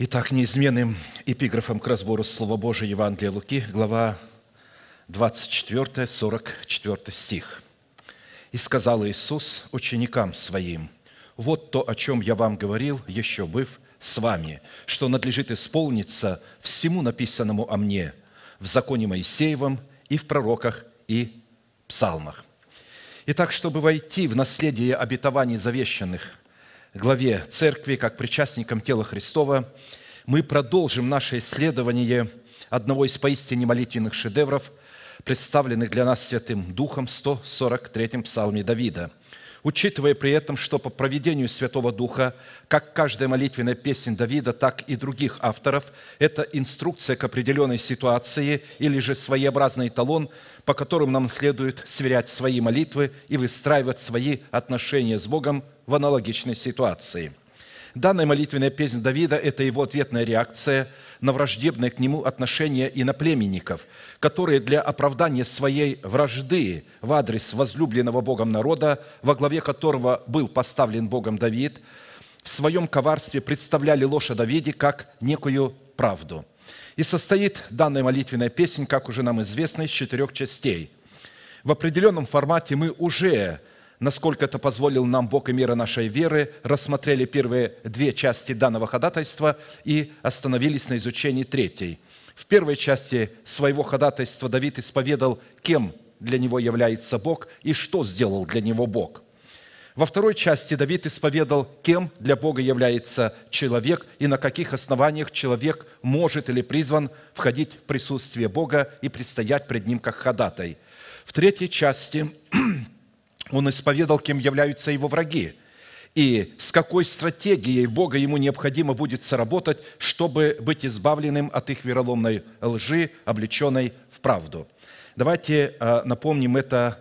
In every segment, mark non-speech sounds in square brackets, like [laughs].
Итак, неизменным эпиграфом к разбору Слова Божия Евангелия Луки, глава 24, 44 стих. «И сказал Иисус ученикам Своим, вот то, о чем я вам говорил, еще быв с вами, что надлежит исполниться всему написанному о мне в законе Моисеевом и в пророках и псалмах». Итак, чтобы войти в наследие обетований завещанных – главе Церкви, как причастникам тела Христова, мы продолжим наше исследование одного из поистине молитвенных шедевров, представленных для нас Святым Духом в 143-м псалме Давида, учитывая при этом, что по проведению Святого Духа как каждая молитвенная песня Давида, так и других авторов – это инструкция к определенной ситуации или же своеобразный талон, по которым нам следует сверять свои молитвы и выстраивать свои отношения с Богом – в аналогичной ситуации. Данная молитвенная песнь Давида – это его ответная реакция на враждебное к нему отношение иноплеменников, которые для оправдания своей вражды в адрес возлюбленного Богом народа, во главе которого был поставлен Богом Давид, в своем коварстве представляли ложь о Давиде как некую правду. И состоит данная молитвенная песень, как уже нам известно, из четырех частей. В определенном формате мы уже насколько это позволил нам Бог и мера нашей веры, рассмотрели первые две части данного ходатайства и остановились на изучении третьей. В первой части своего ходатайства Давид исповедал, кем для него является Бог и что сделал для него Бог. Во второй части Давид исповедал, кем для Бога является человек и на каких основаниях человек может или призван входить в присутствие Бога и предстоять пред Ним как ходатай. В третьей части он исповедал, кем являются его враги, и с какой стратегией Бога ему необходимо будет сработать, чтобы быть избавленным от их вероломной лжи, облеченной в правду. Давайте э, напомним это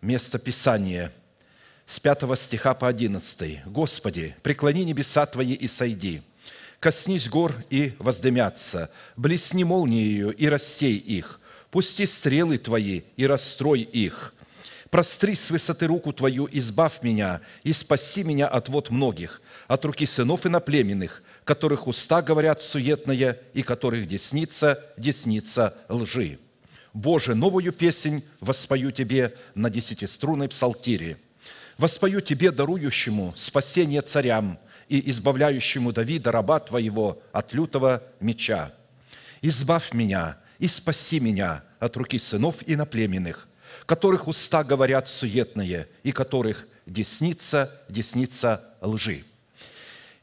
место Писания с 5 стиха по 11. «Господи, преклони небеса Твои и сойди, коснись гор и воздымятся, блесни молнией и рассей их, пусти стрелы Твои и расстрой их, Простри с высоты руку Твою, избавь меня, и спаси меня от вод многих, от руки сынов и наплеменных, которых уста говорят суетное, и которых десница, десница лжи. Боже, новую песнь воспою Тебе на десятиструнной псалтире. Воспою Тебе, дарующему спасение царям и избавляющему Давида, раба Твоего, от лютого меча. Избавь меня и спаси меня от руки сынов и наплеменных которых уста говорят суетные, и которых десница, десница лжи.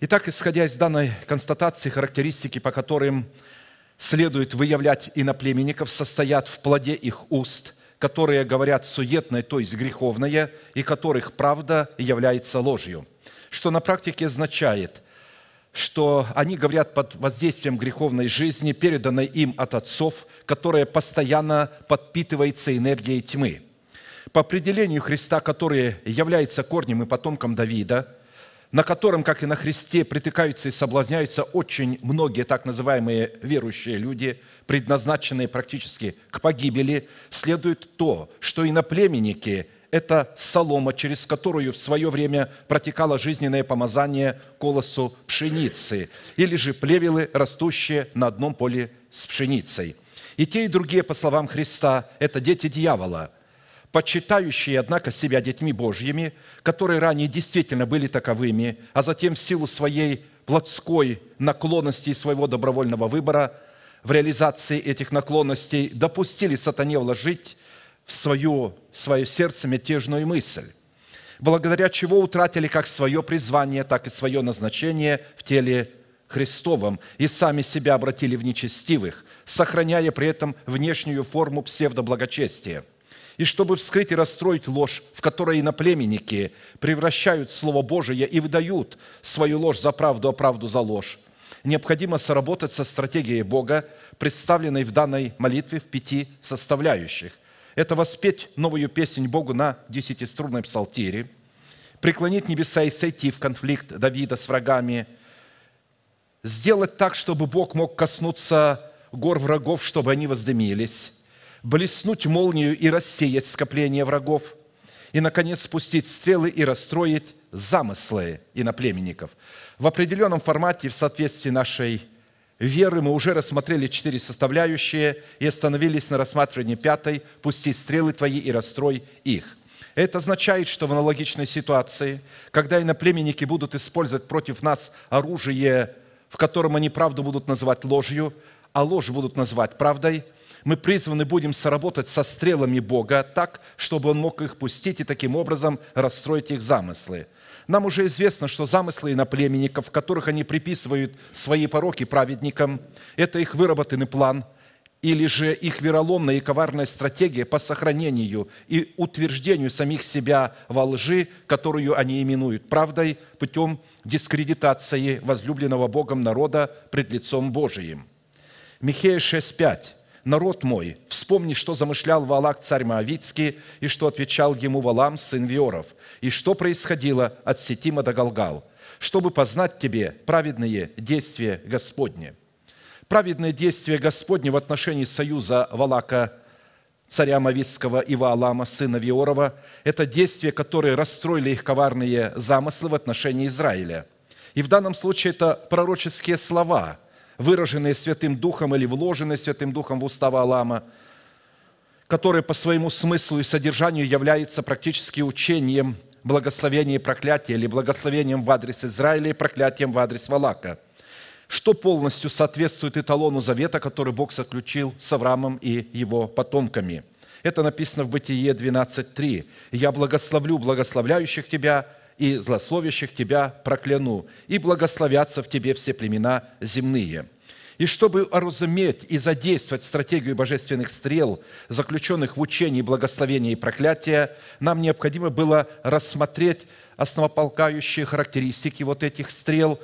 Итак, исходя из данной констатации, характеристики, по которым следует выявлять иноплеменников, состоят в плоде их уст, которые говорят суетное, то есть греховное, и которых правда является ложью, что на практике означает – что они говорят под воздействием греховной жизни, переданной им от отцов, которая постоянно подпитывается энергией тьмы. По определению Христа, который является корнем и потомком Давида, на котором, как и на Христе, притыкаются и соблазняются очень многие так называемые верующие люди, предназначенные практически к погибели, следует то, что и на племенники –– это солома, через которую в свое время протекало жизненное помазание колосу пшеницы, или же плевелы, растущие на одном поле с пшеницей. И те, и другие, по словам Христа, это дети дьявола – почитающие, однако, себя детьми Божьими, которые ранее действительно были таковыми, а затем в силу своей плотской наклонности и своего добровольного выбора в реализации этих наклонностей допустили сатане вложить в свое, свое сердце мятежную мысль, благодаря чего утратили как свое призвание, так и свое назначение в теле Христовом и сами себя обратили в нечестивых, сохраняя при этом внешнюю форму псевдоблагочестия. И чтобы вскрыть и расстроить ложь, в которой иноплеменники превращают Слово Божие и выдают свою ложь за правду, а правду за ложь, необходимо сработать со стратегией Бога, представленной в данной молитве в пяти составляющих это воспеть новую песнь Богу на десятиструнной псалтире, преклонить небеса и сойти в конфликт Давида с врагами, сделать так, чтобы Бог мог коснуться гор врагов, чтобы они воздымились, блеснуть молнию и рассеять скопление врагов, и, наконец, спустить стрелы и расстроить замыслы иноплеменников. В определенном формате, в соответствии нашей веры мы уже рассмотрели четыре составляющие и остановились на рассматривании пятой «Пусти стрелы твои и расстрой их». Это означает, что в аналогичной ситуации, когда иноплеменники будут использовать против нас оружие, в котором они правду будут называть ложью, а ложь будут называть правдой, мы призваны будем сработать со стрелами Бога так, чтобы Он мог их пустить и таким образом расстроить их замыслы – нам уже известно, что замыслы иноплеменников, которых они приписывают свои пороки праведникам, это их выработанный план или же их вероломная и коварная стратегия по сохранению и утверждению самих себя во лжи, которую они именуют правдой путем дискредитации возлюбленного Богом народа пред лицом Божиим. Михея 6.5 народ мой, вспомни, что замышлял Валак царь Моавицкий, и что отвечал ему Валам, сын Виоров, и что происходило от Сетима до Галгал, чтобы познать тебе праведные действия Господни». Праведные действия Господни в отношении союза Валака царя Мавицкого и Ваалама, сына Виорова, это действия, которые расстроили их коварные замыслы в отношении Израиля. И в данном случае это пророческие слова – выраженные Святым Духом или вложенные Святым Духом в Устава Алама, которые по своему смыслу и содержанию являются практически учением благословения и проклятия или благословением в адрес Израиля и проклятием в адрес Валака, что полностью соответствует эталону завета, который Бог заключил с Авраамом и его потомками. Это написано в Бытие 12.3. «Я благословлю благословляющих тебя, и злословящих тебя прокляну, и благословятся в тебе все племена земные». И чтобы разуметь и задействовать стратегию божественных стрел, заключенных в учении благословения и проклятия, нам необходимо было рассмотреть основополагающие характеристики вот этих стрел,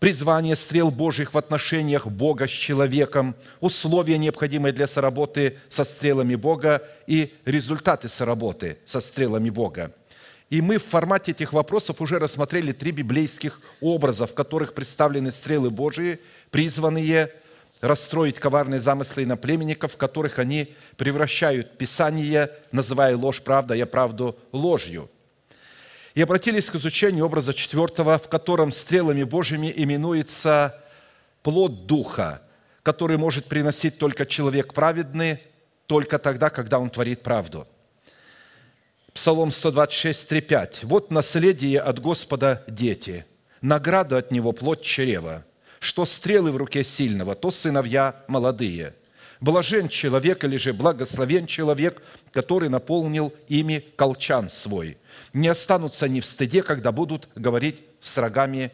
призвание стрел Божьих в отношениях Бога с человеком, условия, необходимые для соработы со стрелами Бога и результаты соработы со стрелами Бога – и мы в формате этих вопросов уже рассмотрели три библейских образа, в которых представлены стрелы Божии, призванные расстроить коварные замыслы иноплеменников, которых они превращают Писание, называя ложь правда, я правду ложью. И обратились к изучению образа четвертого, в котором стрелами Божьими именуется плод Духа, который может приносить только человек праведный, только тогда, когда он творит правду – Псалом 126, 3, 5. «Вот наследие от Господа дети, награда от Него плоть чрева, что стрелы в руке сильного, то сыновья молодые. Блажен человек или же благословен человек, который наполнил ими колчан свой. Не останутся они в стыде, когда будут говорить с рогами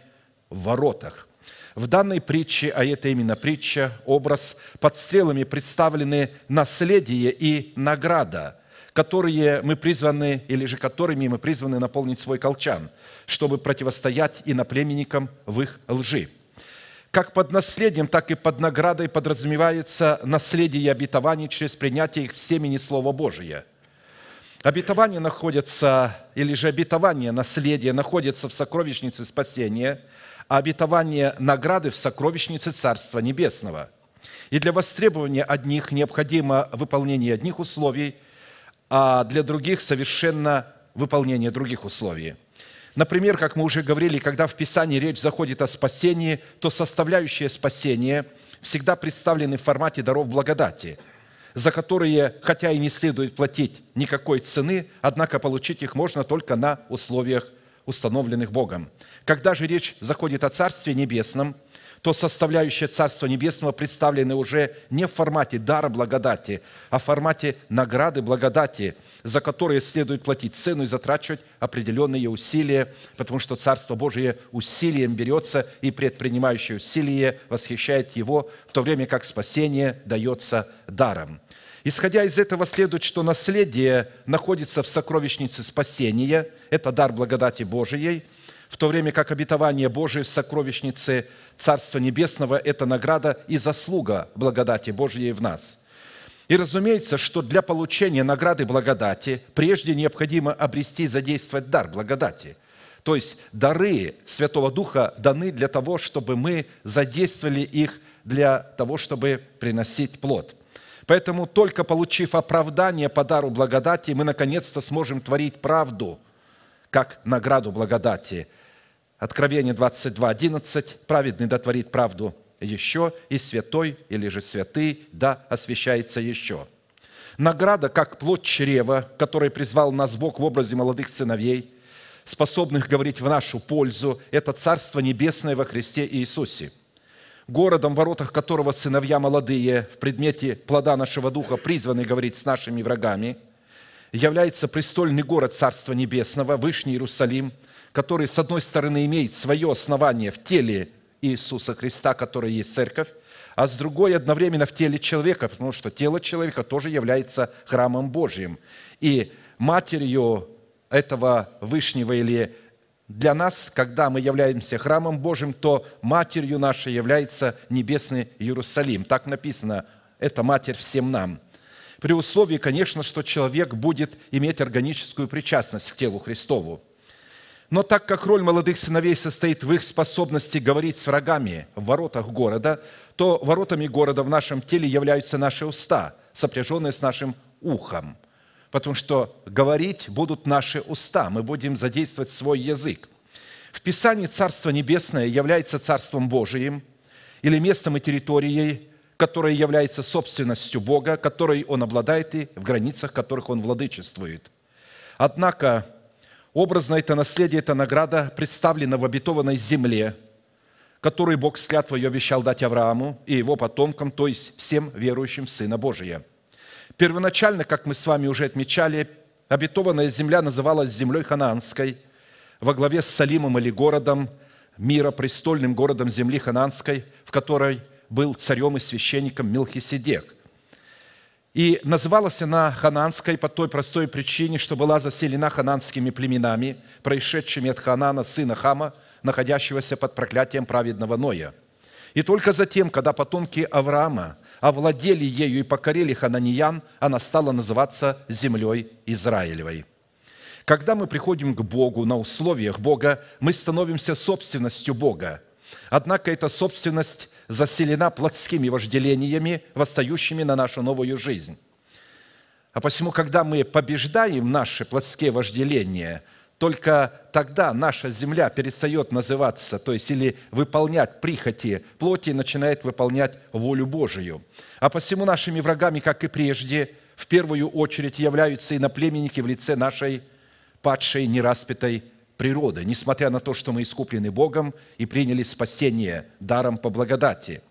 в воротах». В данной притче, а это именно притча, образ, под стрелами представлены наследие и награда – которые мы призваны, или же которыми мы призваны наполнить свой колчан, чтобы противостоять иноплеменникам в их лжи. Как под наследием, так и под наградой подразумеваются наследие обетований через принятие их в семени Слова Божия. Обетование находится, или же обетование, наследия находится в сокровищнице спасения, а обетование награды в сокровищнице Царства Небесного – и для востребования одних необходимо выполнение одних условий, а для других совершенно выполнение других условий. Например, как мы уже говорили, когда в Писании речь заходит о спасении, то составляющие спасения всегда представлены в формате даров благодати, за которые, хотя и не следует платить никакой цены, однако получить их можно только на условиях, установленных Богом. Когда же речь заходит о Царстве Небесном, то составляющая Царства Небесного представлена уже не в формате дара благодати, а в формате награды благодати, за которые следует платить цену и затрачивать определенные усилия, потому что Царство Божие усилием берется, и предпринимающее усилие восхищает его, в то время как спасение дается даром. Исходя из этого следует, что наследие находится в сокровищнице спасения, это дар благодати Божией, в то время как обетование Божие в сокровищнице – Царства Небесного – это награда и заслуга благодати Божьей в нас. И разумеется, что для получения награды благодати прежде необходимо обрести и задействовать дар благодати. То есть дары Святого Духа даны для того, чтобы мы задействовали их для того, чтобы приносить плод – Поэтому только получив оправдание по дару благодати, мы наконец-то сможем творить правду, как награду благодати, Откровение 22:11 11. «Праведный дотворит правду еще, и святой, или же святый, да, освящается еще». Награда, как плод чрева, который призвал нас Бог в образе молодых сыновей, способных говорить в нашу пользу, это Царство Небесное во Христе Иисусе. Городом, в воротах которого сыновья молодые в предмете плода нашего духа призваны говорить с нашими врагами, является престольный город Царства Небесного, Вышний Иерусалим – который, с одной стороны, имеет свое основание в теле Иисуса Христа, который есть церковь, а с другой одновременно в теле человека, потому что тело человека тоже является храмом Божьим. И матерью этого Вышнего или для нас, когда мы являемся храмом Божьим, то матерью нашей является небесный Иерусалим. Так написано, это матерь всем нам. При условии, конечно, что человек будет иметь органическую причастность к телу Христову – но так как роль молодых сыновей состоит в их способности говорить с врагами в воротах города, то воротами города в нашем теле являются наши уста, сопряженные с нашим ухом. Потому что говорить будут наши уста, мы будем задействовать свой язык. В Писании Царство Небесное является Царством Божиим или местом и территорией, которая является собственностью Бога, которой Он обладает и в границах которых Он владычествует. Однако Образно это наследие, это награда, представлена в обетованной земле, которую Бог с клятвой обещал дать Аврааму и его потомкам, то есть всем верующим в Сына Божия. Первоначально, как мы с вами уже отмечали, обетованная земля называлась землей ханаанской во главе с Салимом или городом мира, престольным городом земли ханаанской, в которой был царем и священником Милхиседек – и называлась она Хананской по той простой причине, что была заселена хананскими племенами, происшедшими от Ханана, сына Хама, находящегося под проклятием праведного Ноя. И только затем, когда потомки Авраама овладели ею и покорили хананиян, она стала называться землей Израилевой. Когда мы приходим к Богу на условиях Бога, мы становимся собственностью Бога. Однако эта собственность заселена плотскими вожделениями, восстающими на нашу новую жизнь. А посему, когда мы побеждаем наши плотские вожделения, только тогда наша земля перестает называться, то есть или выполнять прихоти плоти, и начинает выполнять волю Божию. А посему нашими врагами, как и прежде, в первую очередь являются иноплеменники в лице нашей падшей нераспятой природы, несмотря на то, что мы искуплены Богом и приняли спасение даром по благодати.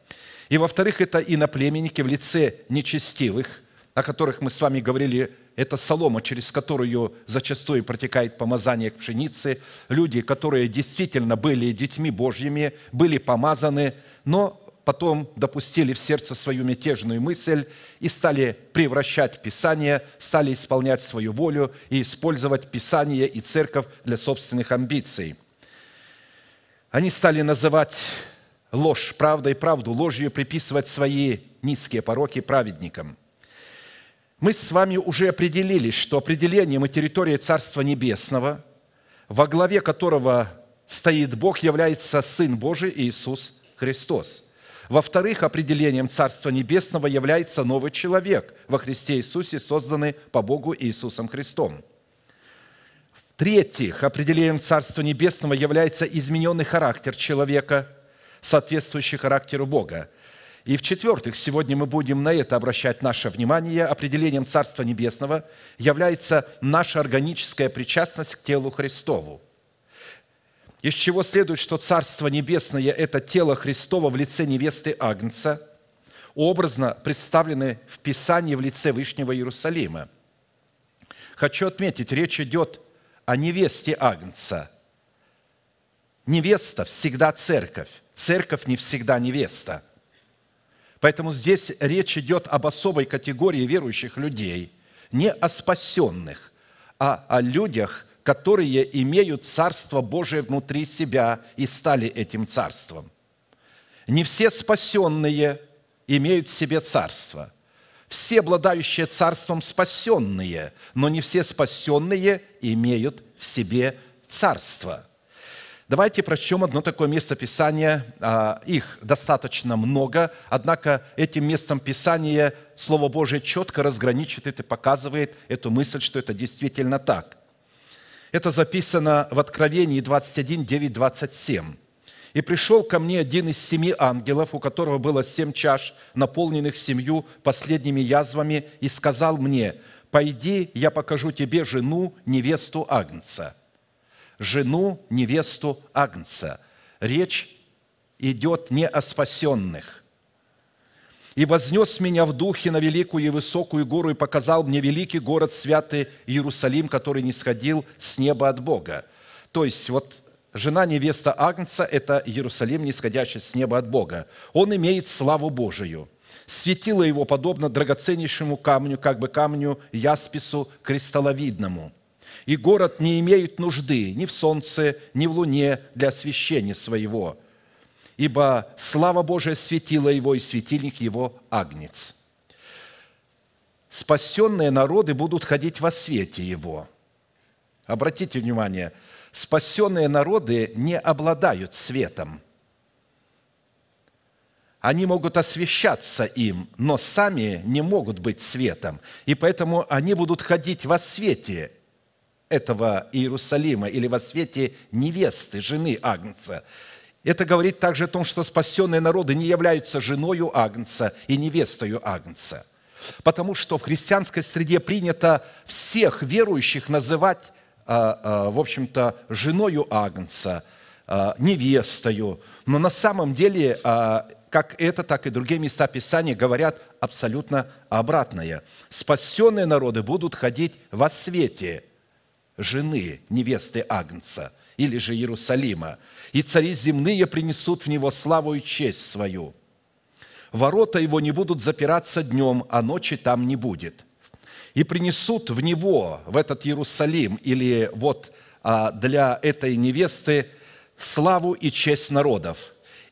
И, во-вторых, это иноплеменники в лице нечестивых, о которых мы с вами говорили, это солома, через которую зачастую протекает помазание к пшенице, люди, которые действительно были детьми Божьими, были помазаны, но потом допустили в сердце свою мятежную мысль и стали превращать Писание, стали исполнять свою волю и использовать Писание и церковь для собственных амбиций. Они стали называть ложь правдой, правду ложью, приписывать свои низкие пороки праведникам. Мы с вами уже определились, что определением и территорией Царства Небесного, во главе которого стоит Бог, является Сын Божий Иисус Христос – во-вторых, определением Царства Небесного является новый человек во Христе Иисусе, созданный по Богу Иисусом Христом. В-третьих, определением Царства Небесного является измененный характер человека, соответствующий характеру Бога. И в-четвертых, сегодня мы будем на это обращать наше внимание, определением Царства Небесного является наша органическая причастность к телу Христову – из чего следует, что Царство Небесное – это тело Христова в лице невесты Агнца, образно представлены в Писании в лице Вышнего Иерусалима. Хочу отметить, речь идет о невесте Агнца. Невеста всегда церковь, церковь не всегда невеста. Поэтому здесь речь идет об особой категории верующих людей, не о спасенных, а о людях – которые имеют Царство Божие внутри себя и стали этим Царством. Не все спасенные имеют в себе Царство. Все обладающие Царством спасенные, но не все спасенные имеют в себе Царство. Давайте прочтем одно такое место Писания. А, их достаточно много, однако этим местом Писания Слово Божие четко разграничивает и показывает эту мысль, что это действительно так. Это записано в Откровении 21, 9, 27. «И пришел ко мне один из семи ангелов, у которого было семь чаш, наполненных семью последними язвами, и сказал мне, «Пойди, я покажу тебе жену, невесту Агнца». Жену, невесту Агнца. Речь идет не о спасенных, и вознес меня в духе на великую и высокую гору и показал мне великий город святый Иерусалим, который не сходил с неба от Бога». То есть вот жена невеста Агнца – это Иерусалим, нисходящий с неба от Бога. Он имеет славу Божию. Светило его подобно драгоценнейшему камню, как бы камню яспису кристалловидному. И город не имеет нужды ни в солнце, ни в луне для освещения своего – ибо слава Божия светила его, и светильник его агнец. Спасенные народы будут ходить во свете его. Обратите внимание, спасенные народы не обладают светом. Они могут освещаться им, но сами не могут быть светом. И поэтому они будут ходить во свете этого Иерусалима или во свете невесты, жены Агнца – это говорит также о том, что спасенные народы не являются женою Агнца и невестою Агнца, потому что в христианской среде принято всех верующих называть, а, а, в общем-то, женою Агнца, а, невестою. Но на самом деле как это, так и другие места Писания говорят абсолютно обратное. Спасенные народы будут ходить во свете жены, невесты Агнца или же Иерусалима и цари земные принесут в него славу и честь свою. Ворота его не будут запираться днем, а ночи там не будет. И принесут в него, в этот Иерусалим, или вот а, для этой невесты, славу и честь народов.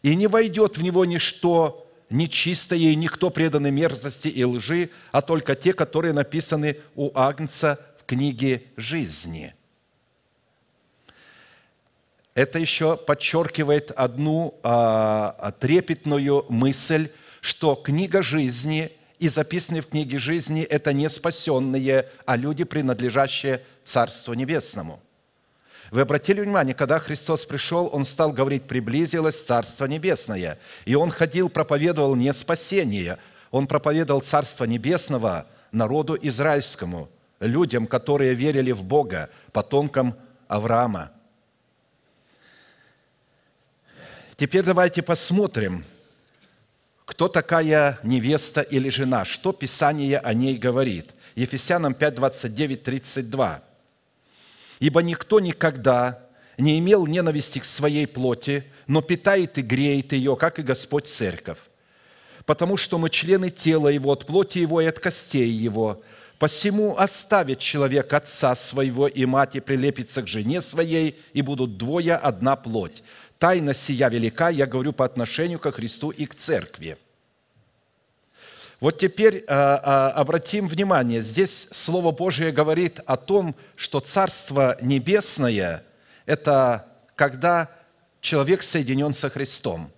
И не войдет в него ничто нечистое, и никто преданный мерзости и лжи, а только те, которые написаны у Агнца в книге жизни – это еще подчеркивает одну а, а, трепетную мысль, что книга жизни и записанные в книге жизни – это не спасенные, а люди, принадлежащие Царству Небесному. Вы обратили внимание, когда Христос пришел, Он стал говорить «приблизилось Царство Небесное». И Он ходил, проповедовал не спасение, Он проповедовал Царство Небесного народу израильскому, людям, которые верили в Бога, потомкам Авраама – Теперь давайте посмотрим, кто такая невеста или жена, что Писание о ней говорит. Ефесянам 5, 29, 32. «Ибо никто никогда не имел ненависти к своей плоти, но питает и греет ее, как и Господь Церковь. Потому что мы члены тела Его, от плоти Его и от костей Его. Посему оставит человек отца своего и мать и прилепится к жене своей, и будут двое одна плоть. Тайна сия велика, я говорю по отношению ко Христу и к церкви. Вот теперь э, э, обратим внимание, здесь Слово Божие говорит о том, что Царство Небесное – это когда человек соединен со Христом.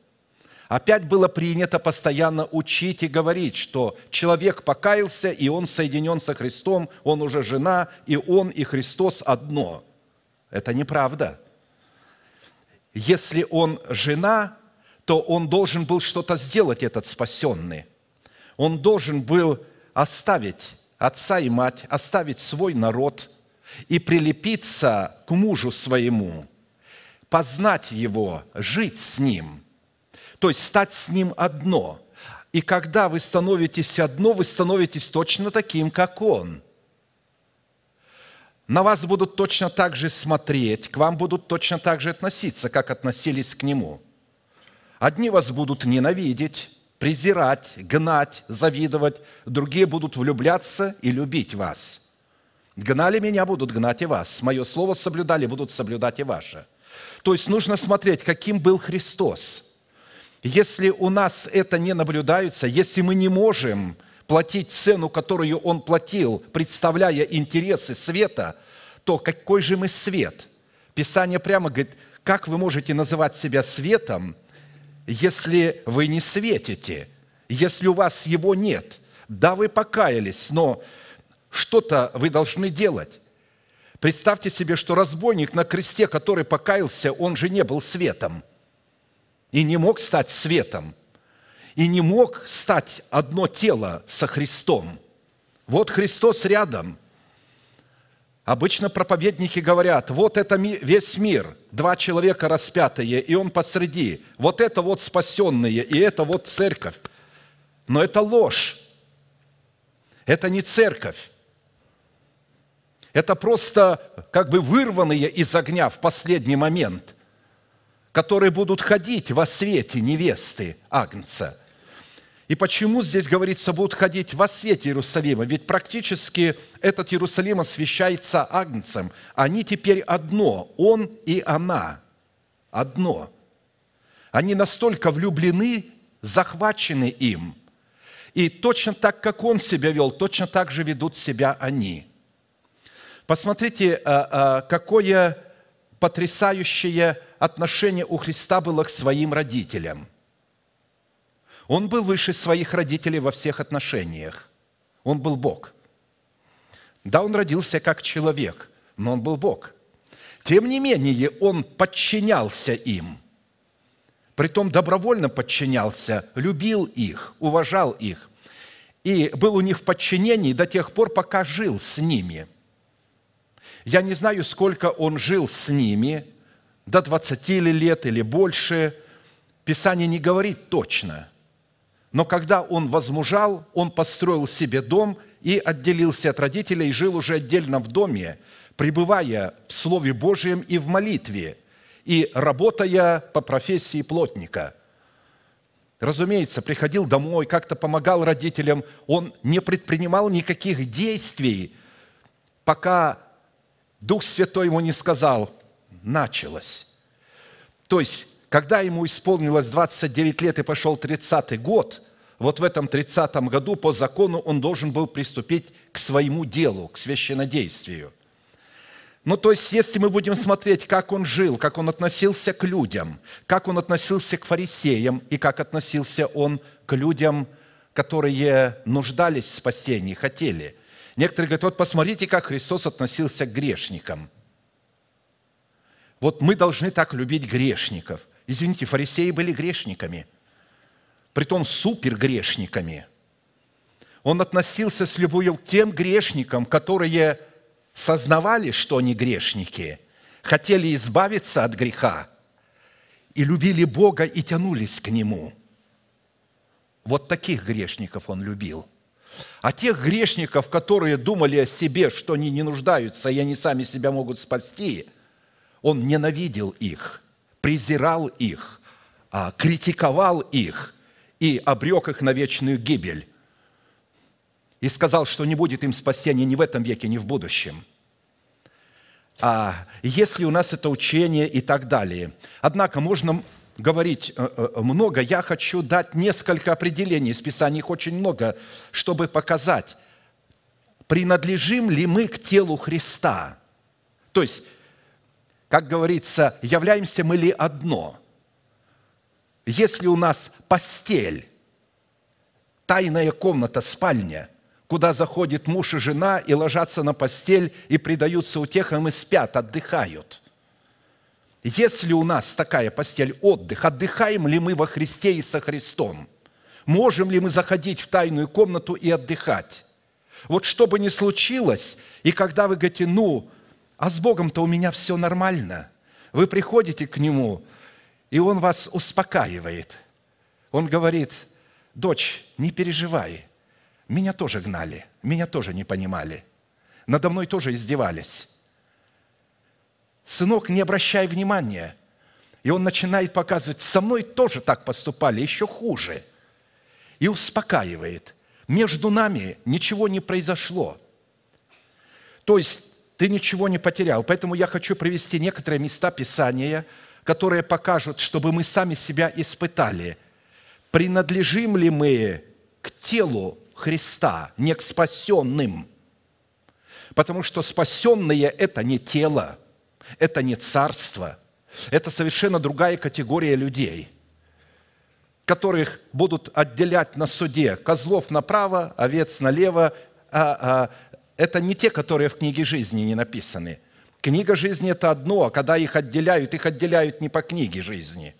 Опять было принято постоянно учить и говорить, что человек покаялся, и он соединен со Христом, он уже жена, и он и Христос одно. Это неправда. Если он жена, то он должен был что-то сделать, этот спасенный. Он должен был оставить отца и мать, оставить свой народ и прилепиться к мужу своему, познать его, жить с ним, то есть стать с ним одно. И когда вы становитесь одно, вы становитесь точно таким, как он – на вас будут точно так же смотреть, к вам будут точно так же относиться, как относились к нему. Одни вас будут ненавидеть, презирать, гнать, завидовать, другие будут влюбляться и любить вас. Гнали меня, будут гнать и вас. Мое слово соблюдали, будут соблюдать и ваше. То есть нужно смотреть, каким был Христос. Если у нас это не наблюдается, если мы не можем – платить цену, которую он платил, представляя интересы света, то какой же мы свет? Писание прямо говорит, как вы можете называть себя светом, если вы не светите, если у вас его нет? Да, вы покаялись, но что-то вы должны делать. Представьте себе, что разбойник на кресте, который покаялся, он же не был светом и не мог стать светом – и не мог стать одно тело со Христом. Вот Христос рядом. Обычно проповедники говорят, вот это весь мир, два человека распятые, и он посреди. Вот это вот спасенные, и это вот церковь. Но это ложь. Это не церковь. Это просто как бы вырванные из огня в последний момент – которые будут ходить во свете невесты Агнца. И почему здесь говорится, будут ходить во свете Иерусалима? Ведь практически этот Иерусалим освещается Агнцем. Они теперь одно, он и она. Одно. Они настолько влюблены, захвачены им. И точно так, как он себя вел, точно так же ведут себя они. Посмотрите, а, а, какое потрясающее отношение у Христа было к своим родителям. Он был выше своих родителей во всех отношениях. Он был Бог. Да, он родился как человек, но он был Бог. Тем не менее, он подчинялся им. Притом добровольно подчинялся, любил их, уважал их. И был у них в подчинении до тех пор, пока жил с ними. Я не знаю, сколько он жил с ними – до 20 ли лет или больше, Писание не говорит точно. Но когда он возмужал, он построил себе дом и отделился от родителей, и жил уже отдельно в доме, пребывая в Слове Божьем и в молитве, и работая по профессии плотника. Разумеется, приходил домой, как-то помогал родителям, он не предпринимал никаких действий, пока Дух Святой ему не сказал – началось. То есть, когда ему исполнилось 29 лет и пошел 30-й год, вот в этом 30-м году по закону он должен был приступить к своему делу, к священнодействию. Ну, то есть, если мы будем смотреть, как он жил, как он относился к людям, как он относился к фарисеям и как относился он к людям, которые нуждались в спасении, хотели. Некоторые говорят, вот посмотрите, как Христос относился к грешникам – вот мы должны так любить грешников. Извините, фарисеи были грешниками, притом супергрешниками. Он относился с любовью к тем грешникам, которые сознавали, что они грешники, хотели избавиться от греха и любили Бога и тянулись к Нему. Вот таких грешников он любил. А тех грешников, которые думали о себе, что они не нуждаются и они сами себя могут спасти – он ненавидел их, презирал их, а, критиковал их и обрек их на вечную гибель. И сказал, что не будет им спасения ни в этом веке, ни в будущем. А если у нас это учение и так далее. Однако можно говорить э, э, много, я хочу дать несколько определений, из Писания их очень много, чтобы показать, принадлежим ли мы к телу Христа. То есть как говорится, являемся мы ли одно? Если у нас постель, тайная комната, спальня, куда заходит муж и жена и ложатся на постель и предаются утехам и спят, отдыхают. Если у нас такая постель, отдых, отдыхаем ли мы во Христе и со Христом? Можем ли мы заходить в тайную комнату и отдыхать? Вот что бы ни случилось, и когда вы говорите, ну, а с Богом-то у меня все нормально. Вы приходите к Нему, и Он вас успокаивает. Он говорит, дочь, не переживай, меня тоже гнали, меня тоже не понимали, надо мной тоже издевались. Сынок, не обращай внимания. И он начинает показывать, со мной тоже так поступали, еще хуже. И успокаивает. Между нами ничего не произошло. То есть ты ничего не потерял. Поэтому я хочу привести некоторые места Писания, которые покажут, чтобы мы сами себя испытали, принадлежим ли мы к телу Христа, не к спасенным. Потому что спасенные – это не тело, это не царство, это совершенно другая категория людей, которых будут отделять на суде козлов направо, овец налево, а, а, это не те, которые в книге жизни не написаны. Книга жизни – это одно, а когда их отделяют, их отделяют не по книге жизни.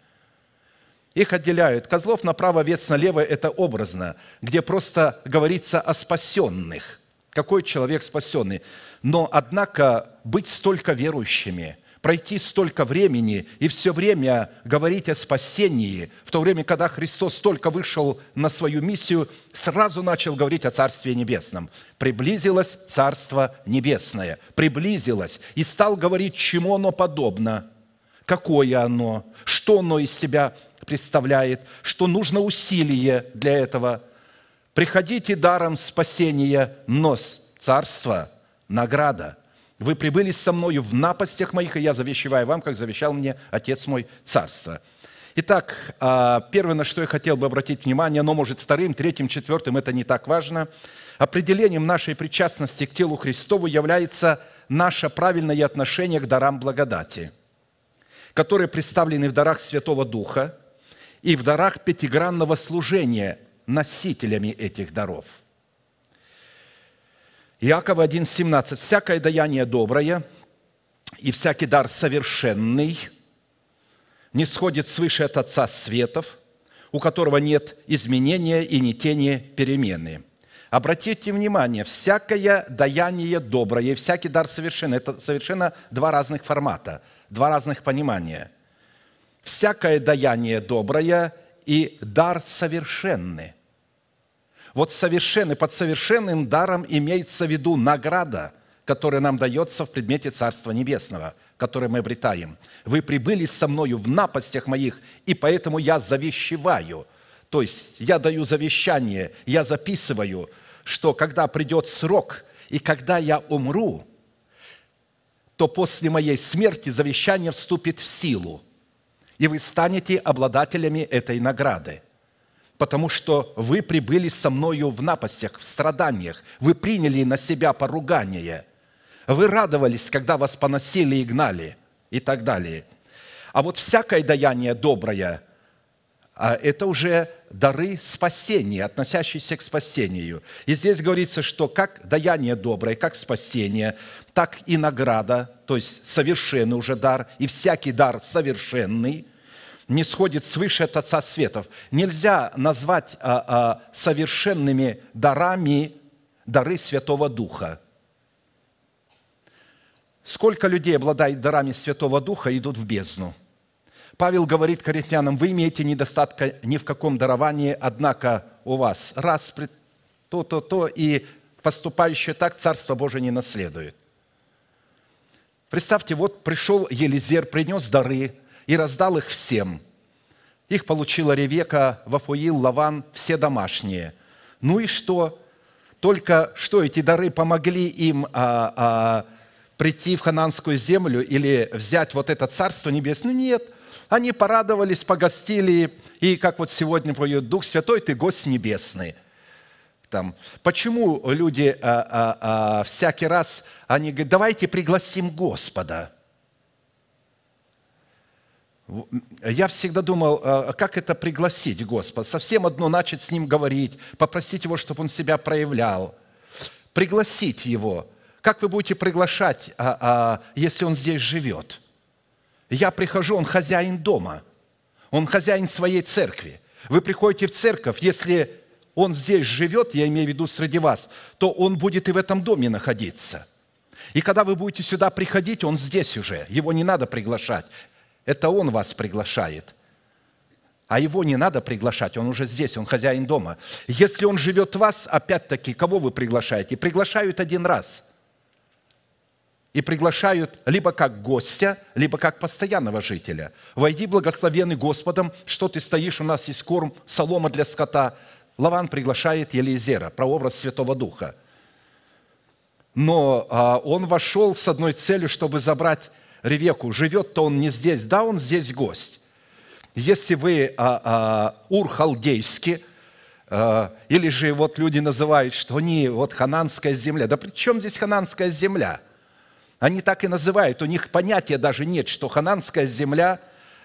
Их отделяют. Козлов направо, вец налево – это образно, где просто говорится о спасенных. Какой человек спасенный? Но, однако, быть столько верующими – пройти столько времени и все время говорить о спасении, в то время, когда Христос только вышел на свою миссию, сразу начал говорить о Царстве Небесном. Приблизилось Царство Небесное, приблизилось, и стал говорить, чему оно подобно, какое оно, что оно из себя представляет, что нужно усилие для этого. Приходите даром спасения, нос Царство, награда – вы прибыли со мною в напастях моих, и я завещеваю вам, как завещал мне Отец мой Царство». Итак, а, первое, на что я хотел бы обратить внимание, но, может, вторым, третьим, четвертым, это не так важно. Определением нашей причастности к телу Христову является наше правильное отношение к дарам благодати, которые представлены в дарах Святого Духа и в дарах пятигранного служения носителями этих даров – Иакова 1,17. «Всякое даяние доброе и всякий дар совершенный не сходит свыше от Отца Светов, у которого нет изменения и не тени перемены». Обратите внимание, всякое даяние доброе и всякий дар совершенный – это совершенно два разных формата, два разных понимания. Всякое даяние доброе и дар совершенный – вот совершенный, под совершенным даром имеется в виду награда, которая нам дается в предмете Царства Небесного, который мы обретаем. «Вы прибыли со мною в напастях моих, и поэтому я завещеваю». То есть я даю завещание, я записываю, что когда придет срок, и когда я умру, то после моей смерти завещание вступит в силу, и вы станете обладателями этой награды – потому что вы прибыли со мною в напастях, в страданиях, вы приняли на себя поругание, вы радовались, когда вас поносили и гнали и так далее. А вот всякое даяние доброе а, – это уже дары спасения, относящиеся к спасению. И здесь говорится, что как даяние доброе, как спасение, так и награда, то есть совершенный уже дар, и всякий дар совершенный – не сходит свыше от Отца Светов. Нельзя назвать а, а, совершенными дарами дары Святого Духа. Сколько людей обладает дарами Святого Духа идут в бездну? Павел говорит коринфянам, вы имеете недостатка ни в каком даровании, однако у вас раз то, то, то, и поступающее так Царство Божие не наследует. Представьте, вот пришел Елизер, принес дары – и раздал их всем. Их получила Ревека, Вафуил, Лаван, все домашние. Ну и что? Только что эти дары помогли им а, а, прийти в хананскую землю или взять вот это царство небесное? Ну нет. Они порадовались, погостили, и как вот сегодня поет Дух Святой, ты гость небесный там. Почему люди а, а, а, всякий раз, они говорят, давайте пригласим Господа. Я всегда думал, а, а как это пригласить Господа. Совсем одно начать с Ним говорить, попросить Его, чтобы Он себя проявлял. Пригласить Его. Как вы будете приглашать, а, если Он здесь живет? Я прихожу, Он хозяин дома. Он хозяин своей церкви. Вы приходите в церковь, если Он здесь живет, я имею в виду среди вас, то Он будет и в этом доме находиться – и когда вы будете сюда приходить, он здесь уже, его не надо приглашать. Это Он вас приглашает. А его не надо приглашать, он уже здесь, он хозяин дома. Если он живет в вас, опять-таки, кого вы приглашаете? Приглашают один раз – и приглашают либо как гостя, либо как постоянного жителя. Войди, благословенный Господом, что ты стоишь, у нас есть корм, солома для скота. Лаван приглашает Елизера, прообраз Святого Духа. Но а, он вошел с одной целью, чтобы забрать Ревеку, живет-то он не здесь, да, он здесь гость. Если вы а, а, ур а, или же вот люди называют, что они вот хананская земля. Да при чем здесь хананская земля? Они так и называют, у них понятия даже нет, что хананская земля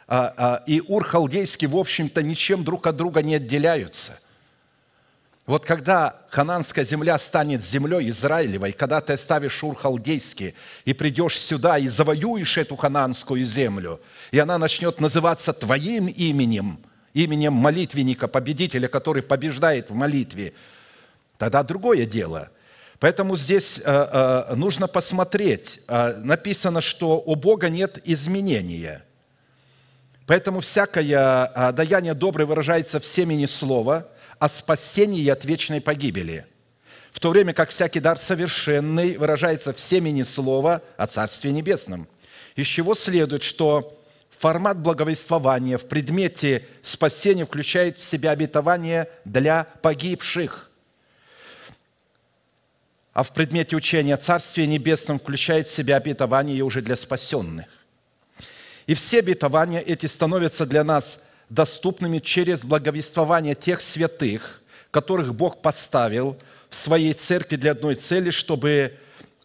а, – а, и ур в общем-то, ничем друг от друга не отделяются. Вот когда Хананская земля станет землей Израилевой, когда ты оставишь Ур Халдейский и придешь сюда и завоюешь эту Хананскую землю, и она начнет называться твоим именем, именем молитвенника, победителя, который побеждает в молитве, тогда другое дело. Поэтому здесь э, э, нужно посмотреть. Э, написано, что у Бога нет изменения. Поэтому всякое даяние доброе выражается в семени слова – о спасении от вечной погибели, в то время как всякий дар совершенный выражается в семени слова о Царстве Небесном, из чего следует, что формат благовествования в предмете спасения включает в себя обетование для погибших, а в предмете учения о Царствие Небесном включает в себя обетование уже для спасенных. И все обетования эти становятся для нас – доступными через благовествование тех святых, которых Бог поставил в своей церкви для одной цели, чтобы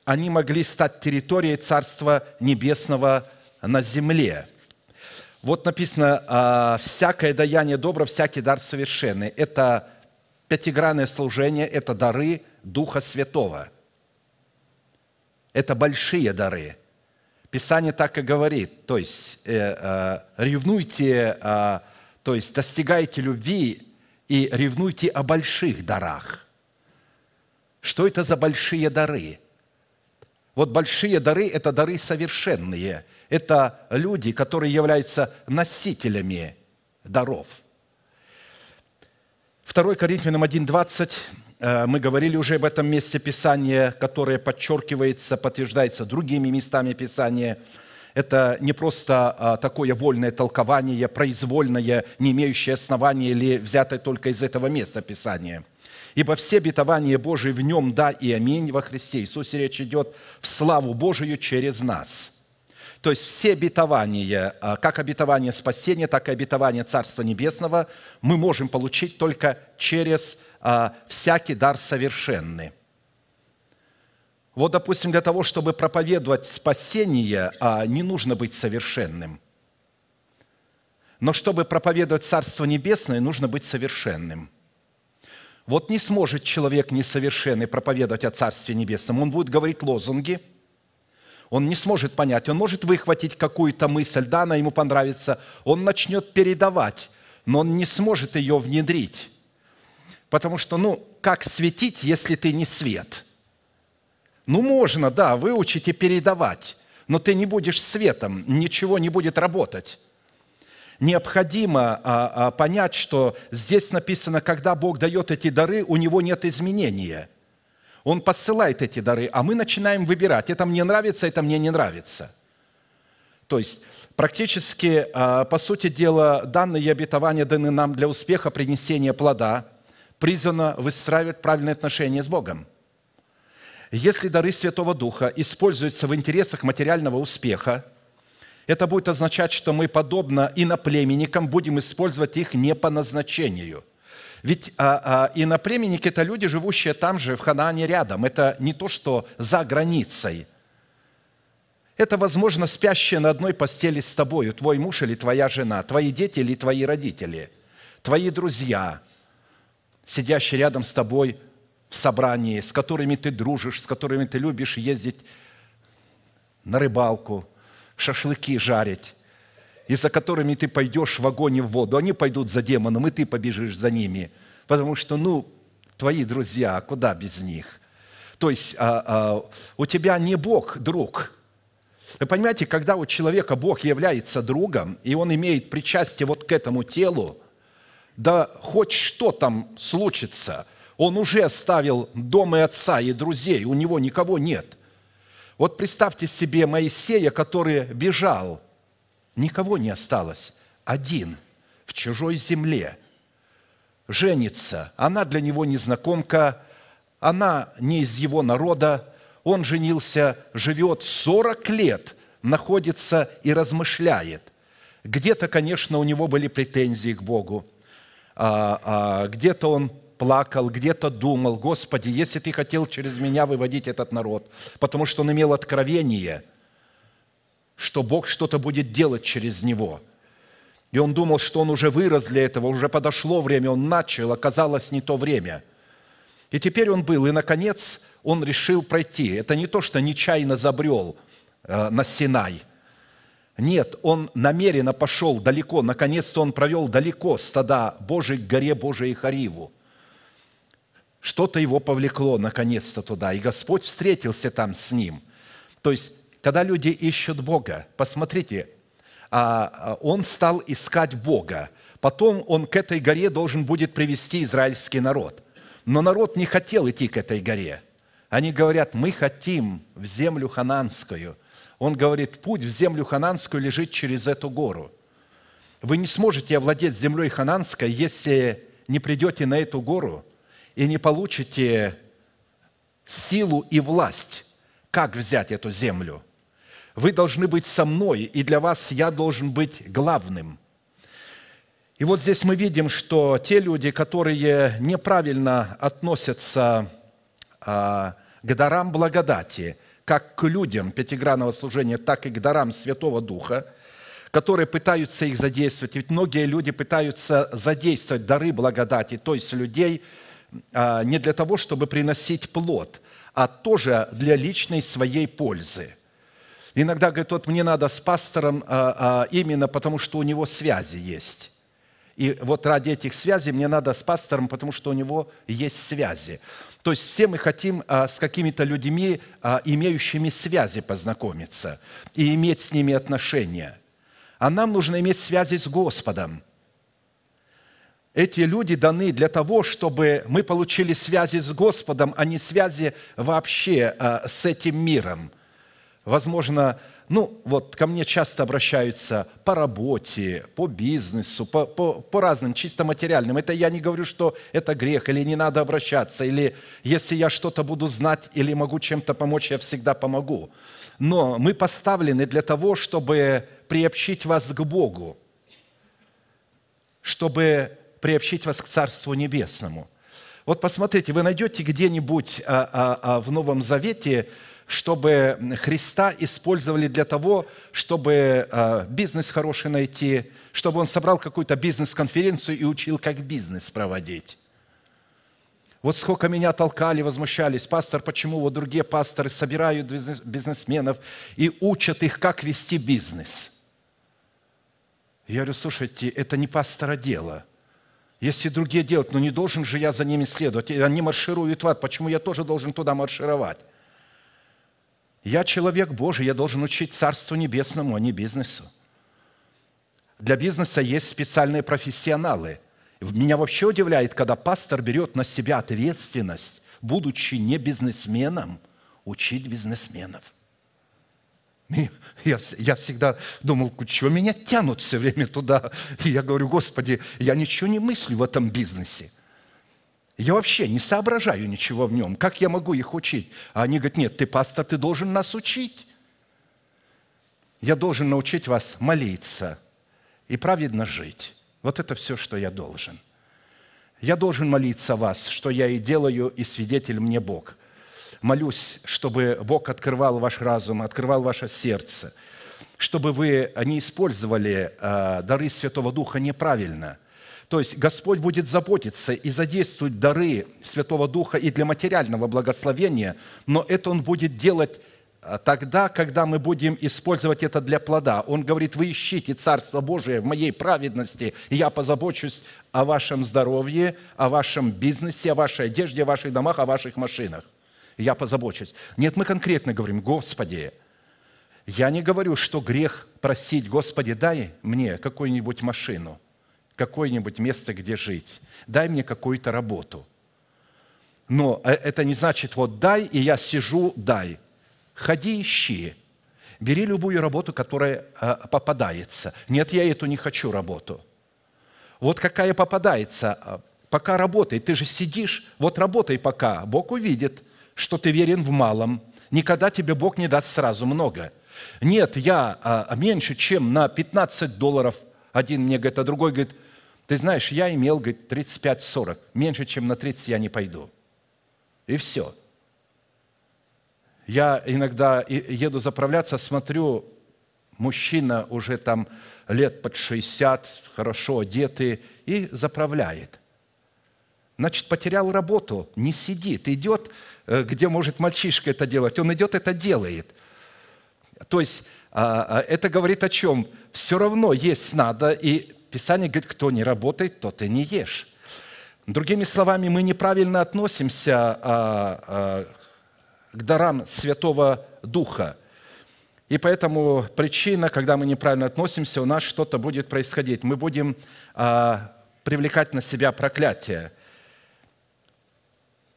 они могли стать территорией Царства Небесного на земле. Вот написано, «А, всякое даяние добро, всякий дар совершенный. Это пятигранное служение, это дары Духа Святого. Это большие дары. Писание так и говорит, то есть э, э, ревнуйте э, то есть достигайте любви и ревнуйте о больших дарах. Что это за большие дары? Вот большие дары – это дары совершенные. Это люди, которые являются носителями даров. 2 Коринфянам 1.20 э, мы говорили уже об этом месте Писания, которое подчеркивается, подтверждается другими местами Писания – это не просто а, такое вольное толкование, произвольное, не имеющее основания или взятое только из этого места Писания. Ибо все обетования Божии в нем да и аминь во Христе Иисусе речь идет в славу Божию через нас – то есть все обетования, а, как обетование спасения, так и обетование Царства Небесного, мы можем получить только через а, всякий дар совершенный – вот, допустим, для того, чтобы проповедовать спасение, а не нужно быть совершенным. Но чтобы проповедовать Царство Небесное, нужно быть совершенным. Вот не сможет человек несовершенный проповедовать о Царстве Небесном. Он будет говорить лозунги, он не сможет понять, он может выхватить какую-то мысль, да, она ему понравится, он начнет передавать, но он не сможет ее внедрить. Потому что, ну, как светить, если ты не свет – ну, можно, да, выучить и передавать, но ты не будешь светом, ничего не будет работать. Необходимо а, а, понять, что здесь написано, когда Бог дает эти дары, у него нет изменения. Он посылает эти дары, а мы начинаем выбирать, это мне нравится, это мне не нравится. То есть практически, а, по сути дела, данные и обетования даны нам для успеха принесения плода, призвано выстраивать правильные отношения с Богом – если дары Святого Духа используются в интересах материального успеха, это будет означать, что мы, подобно иноплеменникам, будем использовать их не по назначению. Ведь а, а, иноплеменники – это люди, живущие там же, в Ханаане рядом. Это не то, что за границей. Это, возможно, спящие на одной постели с тобою, твой муж или твоя жена, твои дети или твои родители, твои друзья, сидящие рядом с тобой – в собрании, с которыми ты дружишь, с которыми ты любишь ездить на рыбалку, шашлыки жарить, и за которыми ты пойдешь в огонь и в воду. Они пойдут за демоном, и ты побежишь за ними. Потому что, ну, твои друзья, а куда без них? То есть а, а, у тебя не Бог друг. Вы понимаете, когда у человека Бог является другом, и он имеет причастие вот к этому телу, да хоть что там случится, он уже оставил дом и отца, и друзей, у него никого нет. Вот представьте себе Моисея, который бежал. Никого не осталось. Один, в чужой земле. Женится. Она для него незнакомка, она не из его народа. Он женился, живет 40 лет, находится и размышляет. Где-то, конечно, у него были претензии к Богу. А, а, где-то он плакал, где-то думал, «Господи, если Ты хотел через меня выводить этот народ», потому что он имел откровение, что Бог что-то будет делать через него. И он думал, что он уже вырос для этого, уже подошло время, он начал, оказалось не то время. И теперь он был, и, наконец, он решил пройти. Это не то, что нечаянно забрел э, на Синай – нет, он намеренно пошел далеко, наконец-то он провел далеко стада Божий к горе Божией Хариву. Что-то его повлекло наконец-то туда, и Господь встретился там с ним. То есть, когда люди ищут Бога, посмотрите, а, а, он стал искать Бога. Потом он к этой горе должен будет привести израильский народ. Но народ не хотел идти к этой горе. Они говорят, мы хотим в землю хананскую. Он говорит, путь в землю хананскую лежит через эту гору. Вы не сможете овладеть землей хананской, если не придете на эту гору – и не получите силу и власть, как взять эту землю. Вы должны быть со мной, и для вас я должен быть главным. И вот здесь мы видим, что те люди, которые неправильно относятся а, к дарам благодати, как к людям пятигранного служения, так и к дарам Святого Духа, которые пытаются их задействовать. Ведь многие люди пытаются задействовать дары благодати, то есть людей – а, не для того, чтобы приносить плод, а тоже для личной своей пользы. Иногда говорит, вот мне надо с пастором а, а, именно потому, что у него связи есть. И вот ради этих связей мне надо с пастором, потому что у него есть связи. То есть все мы хотим с какими-то людьми, имеющими связи, познакомиться и иметь с ними отношения. А нам нужно иметь связи с Господом – эти люди даны для того, чтобы мы получили связи с Господом, а не связи вообще а, с этим миром. Возможно, ну вот ко мне часто обращаются по работе, по бизнесу, по, по, по разным чисто материальным. Это я не говорю, что это грех, или не надо обращаться, или если я что-то буду знать, или могу чем-то помочь, я всегда помогу. Но мы поставлены для того, чтобы приобщить вас к Богу, чтобы приобщить вас к Царству Небесному. Вот посмотрите, вы найдете где-нибудь а, а, а, в Новом Завете, чтобы Христа использовали для того, чтобы бизнес хороший найти, чтобы он собрал какую-то бизнес-конференцию и учил, как бизнес проводить. Вот сколько меня толкали, возмущались. Пастор, почему вот другие пасторы собирают бизнесменов и учат их, как вести бизнес? Я говорю, слушайте, это не пастора дело если другие делают, но ну не должен же я за ними следовать. И они маршируют в ад, почему я тоже должен туда маршировать? Я человек Божий, я должен учить Царству Небесному, а не бизнесу. Для бизнеса есть специальные профессионалы. Меня вообще удивляет, когда пастор берет на себя ответственность, будучи не бизнесменом, учить бизнесменов – я, я всегда думал, что меня тянут все время туда. И я говорю, Господи, я ничего не мыслю в этом бизнесе. Я вообще не соображаю ничего в нем. Как я могу их учить? А они говорят, нет, ты пастор, ты должен нас учить. Я должен научить вас молиться и праведно жить. Вот это все, что я должен. Я должен молиться вас, что я и делаю, и свидетель мне Бог молюсь, чтобы Бог открывал ваш разум, открывал ваше сердце, чтобы вы не использовали а, дары Святого Духа неправильно – то есть Господь будет заботиться и задействовать дары Святого Духа и для материального благословения, но это Он будет делать а, тогда, когда мы будем использовать это для плода. Он говорит, вы ищите Царство Божие в моей праведности, и я позабочусь о вашем здоровье, о вашем бизнесе, о вашей одежде, о ваших домах, о ваших машинах я позабочусь. Нет, мы конкретно говорим, Господи, я не говорю, что грех просить, Господи, дай мне какую-нибудь машину, какое-нибудь место, где жить, дай мне какую-то работу. Но э, это не значит, вот дай, и я сижу, дай. Ходи, ищи. Бери любую работу, которая э, попадается. Нет, я эту не хочу работу. Вот какая попадается, э, пока работай. Ты же сидишь, вот работай пока. Бог увидит – что ты верен в малом, никогда тебе Бог не даст сразу много. Нет, я а, меньше, чем на 15 долларов. Один мне говорит, а другой говорит, ты знаешь, я имел, говорит, 35-40. Меньше, чем на 30 я не пойду. И все. Я иногда еду заправляться, смотрю, мужчина уже там лет под 60, хорошо одетый, и заправляет значит, потерял работу, не сидит, идет, э, где может мальчишка это делать, он идет, это делает. То есть а, а, это говорит о чем? Все равно есть надо, и Писание говорит, кто не работает, тот и не ешь. Другими словами, мы неправильно относимся а, к дарам Святого Духа. И поэтому причина, когда мы неправильно относимся, у нас что-то будет происходить. Мы будем привлекать на себя проклятие –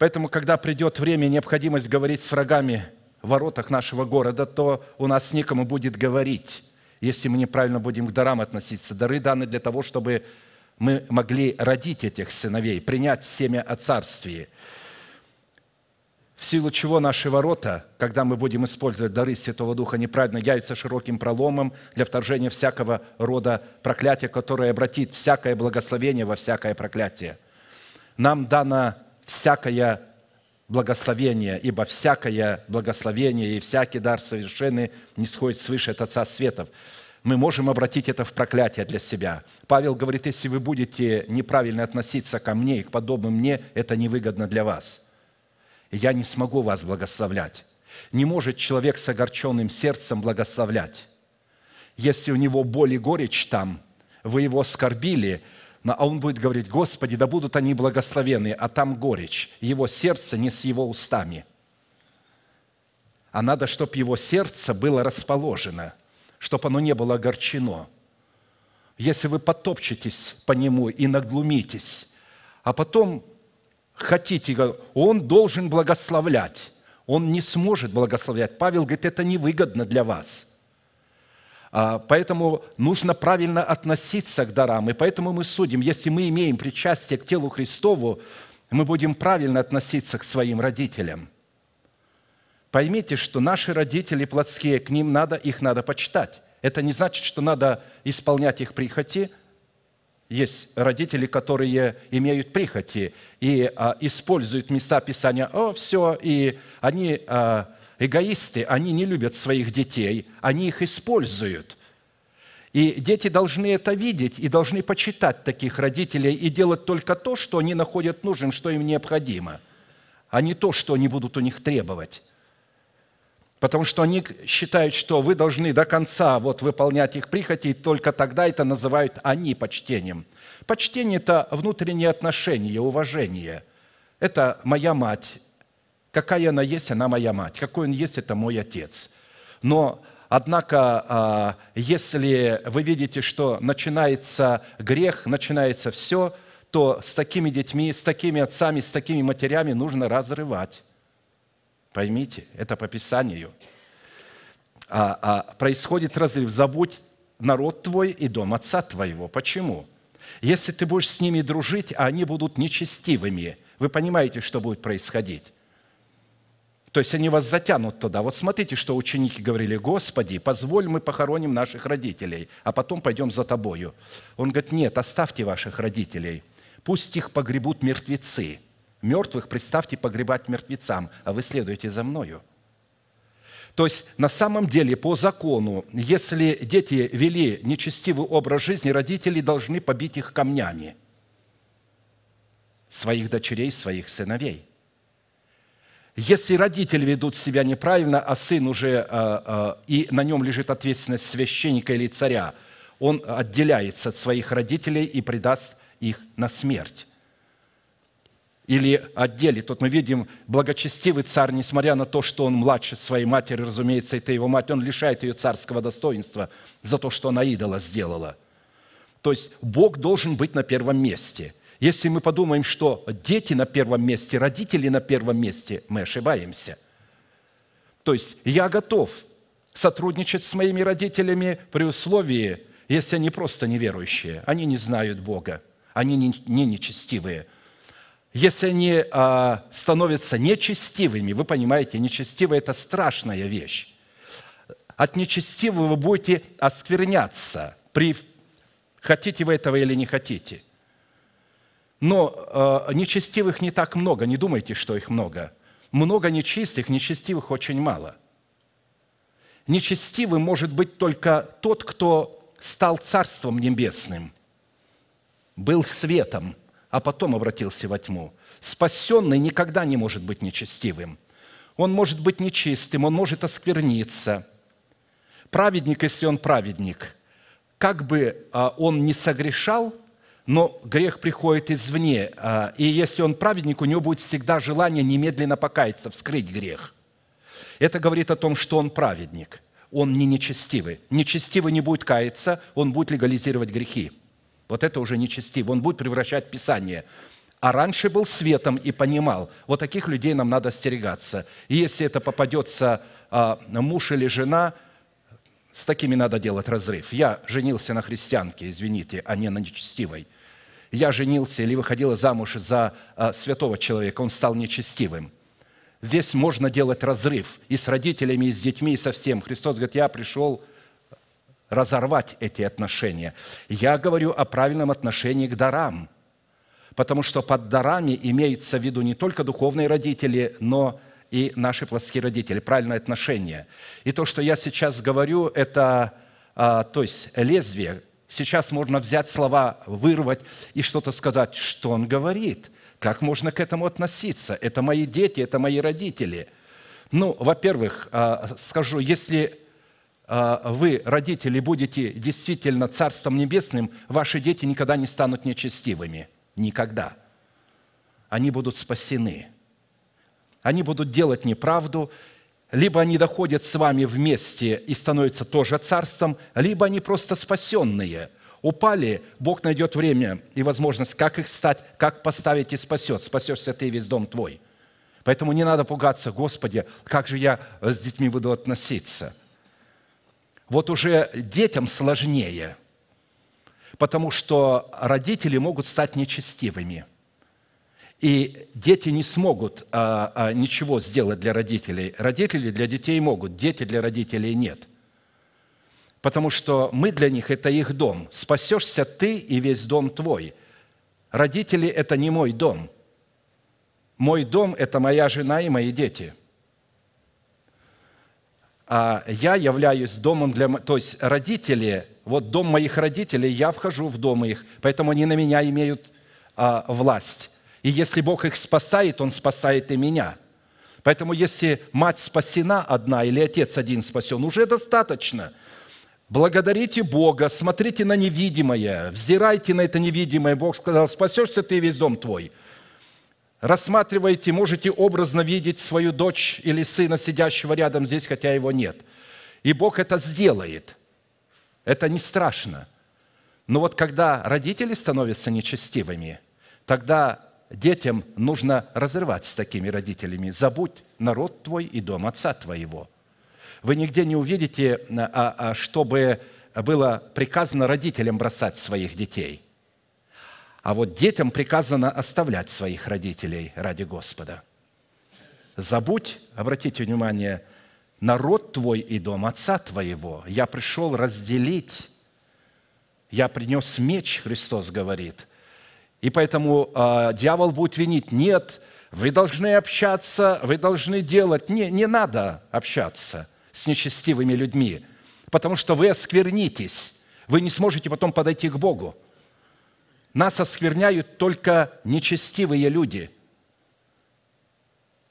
Поэтому, когда придет время и необходимость говорить с врагами в воротах нашего города, то у нас некому будет говорить, если мы неправильно будем к дарам относиться. Дары даны для того, чтобы мы могли родить этих сыновей, принять семя о царствии. В силу чего наши ворота, когда мы будем использовать дары Святого Духа неправильно, явятся широким проломом для вторжения всякого рода проклятия, которое обратит всякое благословение во всякое проклятие. Нам дано всякое благословение, ибо всякое благословение и всякий дар совершенный не сходит свыше от Отца Светов. Мы можем обратить это в проклятие для себя. Павел говорит, если вы будете неправильно относиться ко мне и к подобным мне, это невыгодно для вас. Я не смогу вас благословлять. Не может человек с огорченным сердцем благословлять. Если у него боль и горечь там, вы его оскорбили – а он будет говорить, Господи, да будут они благословены, а там горечь. Его сердце не с его устами. А надо, чтобы его сердце было расположено, чтобы оно не было огорчено. Если вы потопчетесь по нему и наглумитесь, а потом хотите, он должен благословлять, он не сможет благословлять. Павел говорит, это невыгодно для вас – а, поэтому нужно правильно относиться к дарам, и поэтому мы судим. Если мы имеем причастие к телу Христову, мы будем правильно относиться к своим родителям. Поймите, что наши родители плотские, к ним надо, их надо почитать. Это не значит, что надо исполнять их прихоти. Есть родители, которые имеют прихоти и а, используют места Писания. О, все, и они а, эгоисты, они не любят своих детей, они их используют. И дети должны это видеть и должны почитать таких родителей и делать только то, что они находят нужным, что им необходимо, а не то, что они будут у них требовать. Потому что они считают, что вы должны до конца вот выполнять их прихоти, и только тогда это называют они почтением. Почтение – это внутреннее отношение, уважение. Это моя мать, Какая она есть, она моя мать. Какой он есть, это мой отец. Но, однако, а, если вы видите, что начинается грех, начинается все, то с такими детьми, с такими отцами, с такими матерями нужно разрывать. Поймите, это по Писанию. А, а, происходит разрыв. Забудь народ твой и дом отца твоего. Почему? Если ты будешь с ними дружить, а они будут нечестивыми, вы понимаете, что будет происходить? То есть они вас затянут туда. Вот смотрите, что ученики говорили, «Господи, позволь мы похороним наших родителей, а потом пойдем за тобою». Он говорит, «Нет, оставьте ваших родителей, пусть их погребут мертвецы. Мертвых представьте погребать мертвецам, а вы следуете за мною». То есть на самом деле по закону, если дети вели нечестивый образ жизни, родители должны побить их камнями, своих дочерей, своих сыновей – если родители ведут себя неправильно, а сын уже, э, э, и на нем лежит ответственность священника или царя, он отделяется от своих родителей и предаст их на смерть. Или отдели. Тут мы видим, благочестивый царь, несмотря на то, что он младше своей матери, разумеется, это его мать, он лишает ее царского достоинства за то, что она идола сделала. То есть Бог должен быть на первом месте – если мы подумаем, что дети на первом месте, родители на первом месте, мы ошибаемся. То есть я готов сотрудничать с моими родителями при условии, если они просто неверующие, они не знают Бога, они не, не нечестивые. Если они а, становятся нечестивыми, вы понимаете, нечестивые – это страшная вещь. От нечестивого вы будете оскверняться, при, хотите вы этого или не хотите. Но э, нечестивых не так много, не думайте, что их много. Много нечистых, нечестивых очень мало. Нечестивым может быть только тот, кто стал Царством Небесным, был светом, а потом обратился во тьму. Спасенный никогда не может быть нечестивым. Он может быть нечистым, он может оскверниться. Праведник, если он праведник, как бы а, он ни согрешал – но грех приходит извне. А, и если он праведник, у него будет всегда желание немедленно покаяться, вскрыть грех. Это говорит о том, что он праведник. Он не нечестивый. Нечестивый не будет каяться, он будет легализировать грехи. Вот это уже нечестивый, Он будет превращать Писание. А раньше был светом и понимал, вот таких людей нам надо остерегаться. И если это попадется а, муж или жена, с такими надо делать разрыв. Я женился на христианке, извините, а не на нечестивой я женился или выходила замуж за э, святого человека, он стал нечестивым. Здесь можно делать разрыв и с родителями, и с детьми, и со всем. Христос говорит, я пришел разорвать эти отношения. Я говорю о правильном отношении к дарам, потому что под дарами имеются в виду не только духовные родители, но и наши плоские родители, правильное отношение. И то, что я сейчас говорю, это а, то есть лезвие, Сейчас можно взять слова, вырвать и что-то сказать. Что он говорит? Как можно к этому относиться? Это мои дети, это мои родители. Ну, во-первых, а, скажу, если а, вы, родители, будете действительно Царством Небесным, ваши дети никогда не станут нечестивыми. Никогда. Они будут спасены. Они будут делать неправду, либо они доходят с вами вместе и становятся тоже царством, либо они просто спасенные. Упали, Бог найдет время и возможность, как их стать, как поставить и спасет. Спасешься ты весь дом твой. Поэтому не надо пугаться, Господи, как же я с детьми буду относиться. Вот уже детям сложнее, потому что родители могут стать нечестивыми – и дети не смогут а, а, ничего сделать для родителей. Родители для детей могут, дети для родителей нет. Потому что мы для них – это их дом. Спасешься ты и весь дом твой. Родители – это не мой дом. Мой дом – это моя жена и мои дети. А я являюсь домом для... То есть родители, вот дом моих родителей, я вхожу в дом их, поэтому они на меня имеют а, власть и если Бог их спасает, Он спасает и меня. Поэтому если мать спасена одна или отец один спасен, уже достаточно. Благодарите Бога, смотрите на невидимое, взирайте на это невидимое. Бог сказал, спасешься ты весь дом твой – Рассматривайте, можете образно видеть свою дочь или сына, сидящего рядом здесь, хотя его нет. И Бог это сделает. Это не страшно. Но вот когда родители становятся нечестивыми, тогда детям нужно разрывать с такими родителями. Забудь народ твой и дом отца твоего. Вы нигде не увидите, а, а чтобы было приказано родителям бросать своих детей. А вот детям приказано оставлять своих родителей ради Господа. Забудь, обратите внимание, народ твой и дом отца твоего. Я пришел разделить. Я принес меч, Христос говорит – и поэтому э, дьявол будет винить. Нет, вы должны общаться, вы должны делать. Не, не надо общаться с нечестивыми людьми, потому что вы осквернитесь. Вы не сможете потом подойти к Богу. Нас оскверняют только нечестивые люди.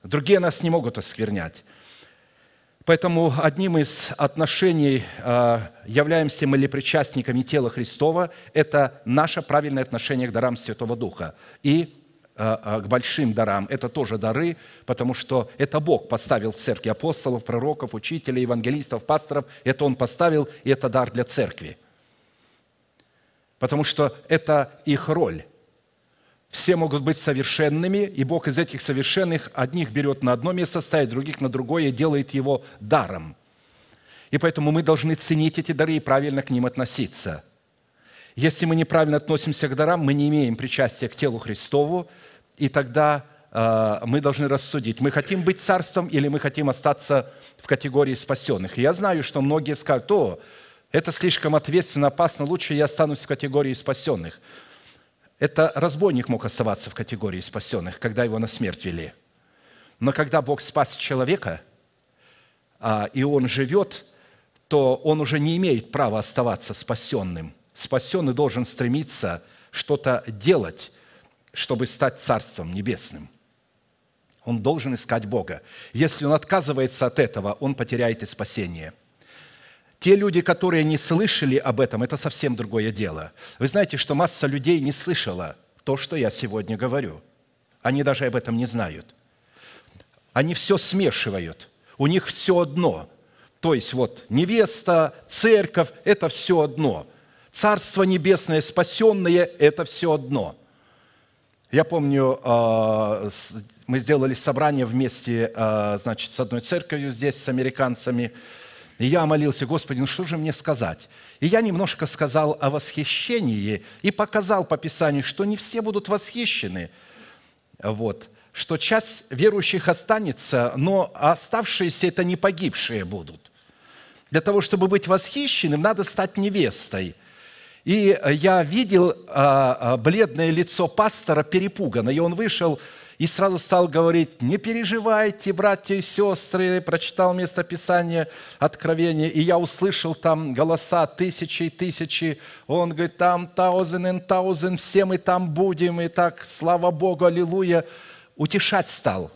Другие нас не могут осквернять. Поэтому одним из отношений, а, являемся мы ли причастниками тела Христова, это наше правильное отношение к дарам Святого Духа и а, а, к большим дарам. Это тоже дары, потому что это Бог поставил в церкви апостолов, пророков, учителей, евангелистов, пасторов. Это Он поставил, и это дар для церкви. Потому что это их роль. Все могут быть совершенными, и Бог из этих совершенных одних берет на одно место, ставит других на другое, и делает его даром. И поэтому мы должны ценить эти дары и правильно к ним относиться. Если мы неправильно относимся к дарам, мы не имеем причастия к телу Христову, и тогда э, мы должны рассудить, мы хотим быть царством или мы хотим остаться в категории спасенных. И я знаю, что многие скажут, о, это слишком ответственно, опасно, лучше я останусь в категории спасенных – это разбойник мог оставаться в категории спасенных, когда его на смерть вели. Но когда Бог спас человека, а, и он живет, то он уже не имеет права оставаться спасенным. Спасенный должен стремиться что-то делать, чтобы стать Царством Небесным. Он должен искать Бога. Если он отказывается от этого, он потеряет и спасение – те люди, которые не слышали об этом, это совсем другое дело. Вы знаете, что масса людей не слышала то, что я сегодня говорю. Они даже об этом не знают. Они все смешивают. У них все одно. То есть вот невеста, церковь – это все одно. Царство небесное, спасенное – это все одно. Я помню, а, мы сделали собрание вместе, а, значит, с одной церковью здесь, с американцами – и я молился, Господи, ну что же мне сказать? И я немножко сказал о восхищении и показал по Писанию, что не все будут восхищены. Вот что часть верующих останется, но оставшиеся – это не погибшие будут. Для того, чтобы быть восхищенным, надо стать невестой. И я видел а, а, бледное лицо пастора перепуганно, и он вышел и сразу стал говорить, не переживайте, братья и сестры, прочитал местописание Откровения, и я услышал там голоса тысячи и тысячи, он говорит, там таузен и таузен, все мы там будем, и так, слава Богу, аллилуйя, утешать стал.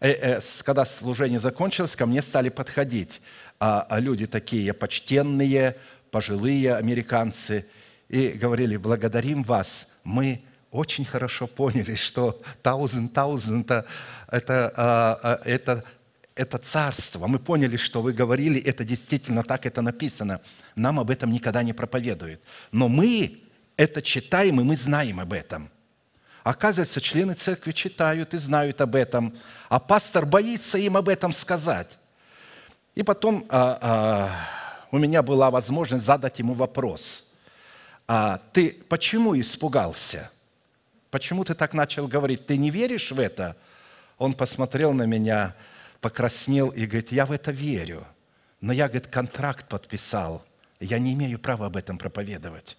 Э, э, когда служение закончилось, ко мне стали подходить а, а люди такие почтенные, пожилые американцы, и говорили, благодарим вас, мы очень хорошо поняли, [laughs] что thousand, thousand – это, а, а, это, это царство. Мы поняли, что вы говорили, это действительно так, это написано. Нам об этом никогда не проповедуют. Но мы это читаем, и мы знаем об этом. Оказывается, члены церкви читают и знают об этом, а пастор боится им об этом сказать. И потом а, а, у меня была возможность задать ему вопрос. А, ты почему испугался? почему ты так начал говорить? Ты не веришь в это? Он посмотрел на меня, покраснел и говорит, я в это верю, но я, говорит, контракт подписал, я не имею права об этом проповедовать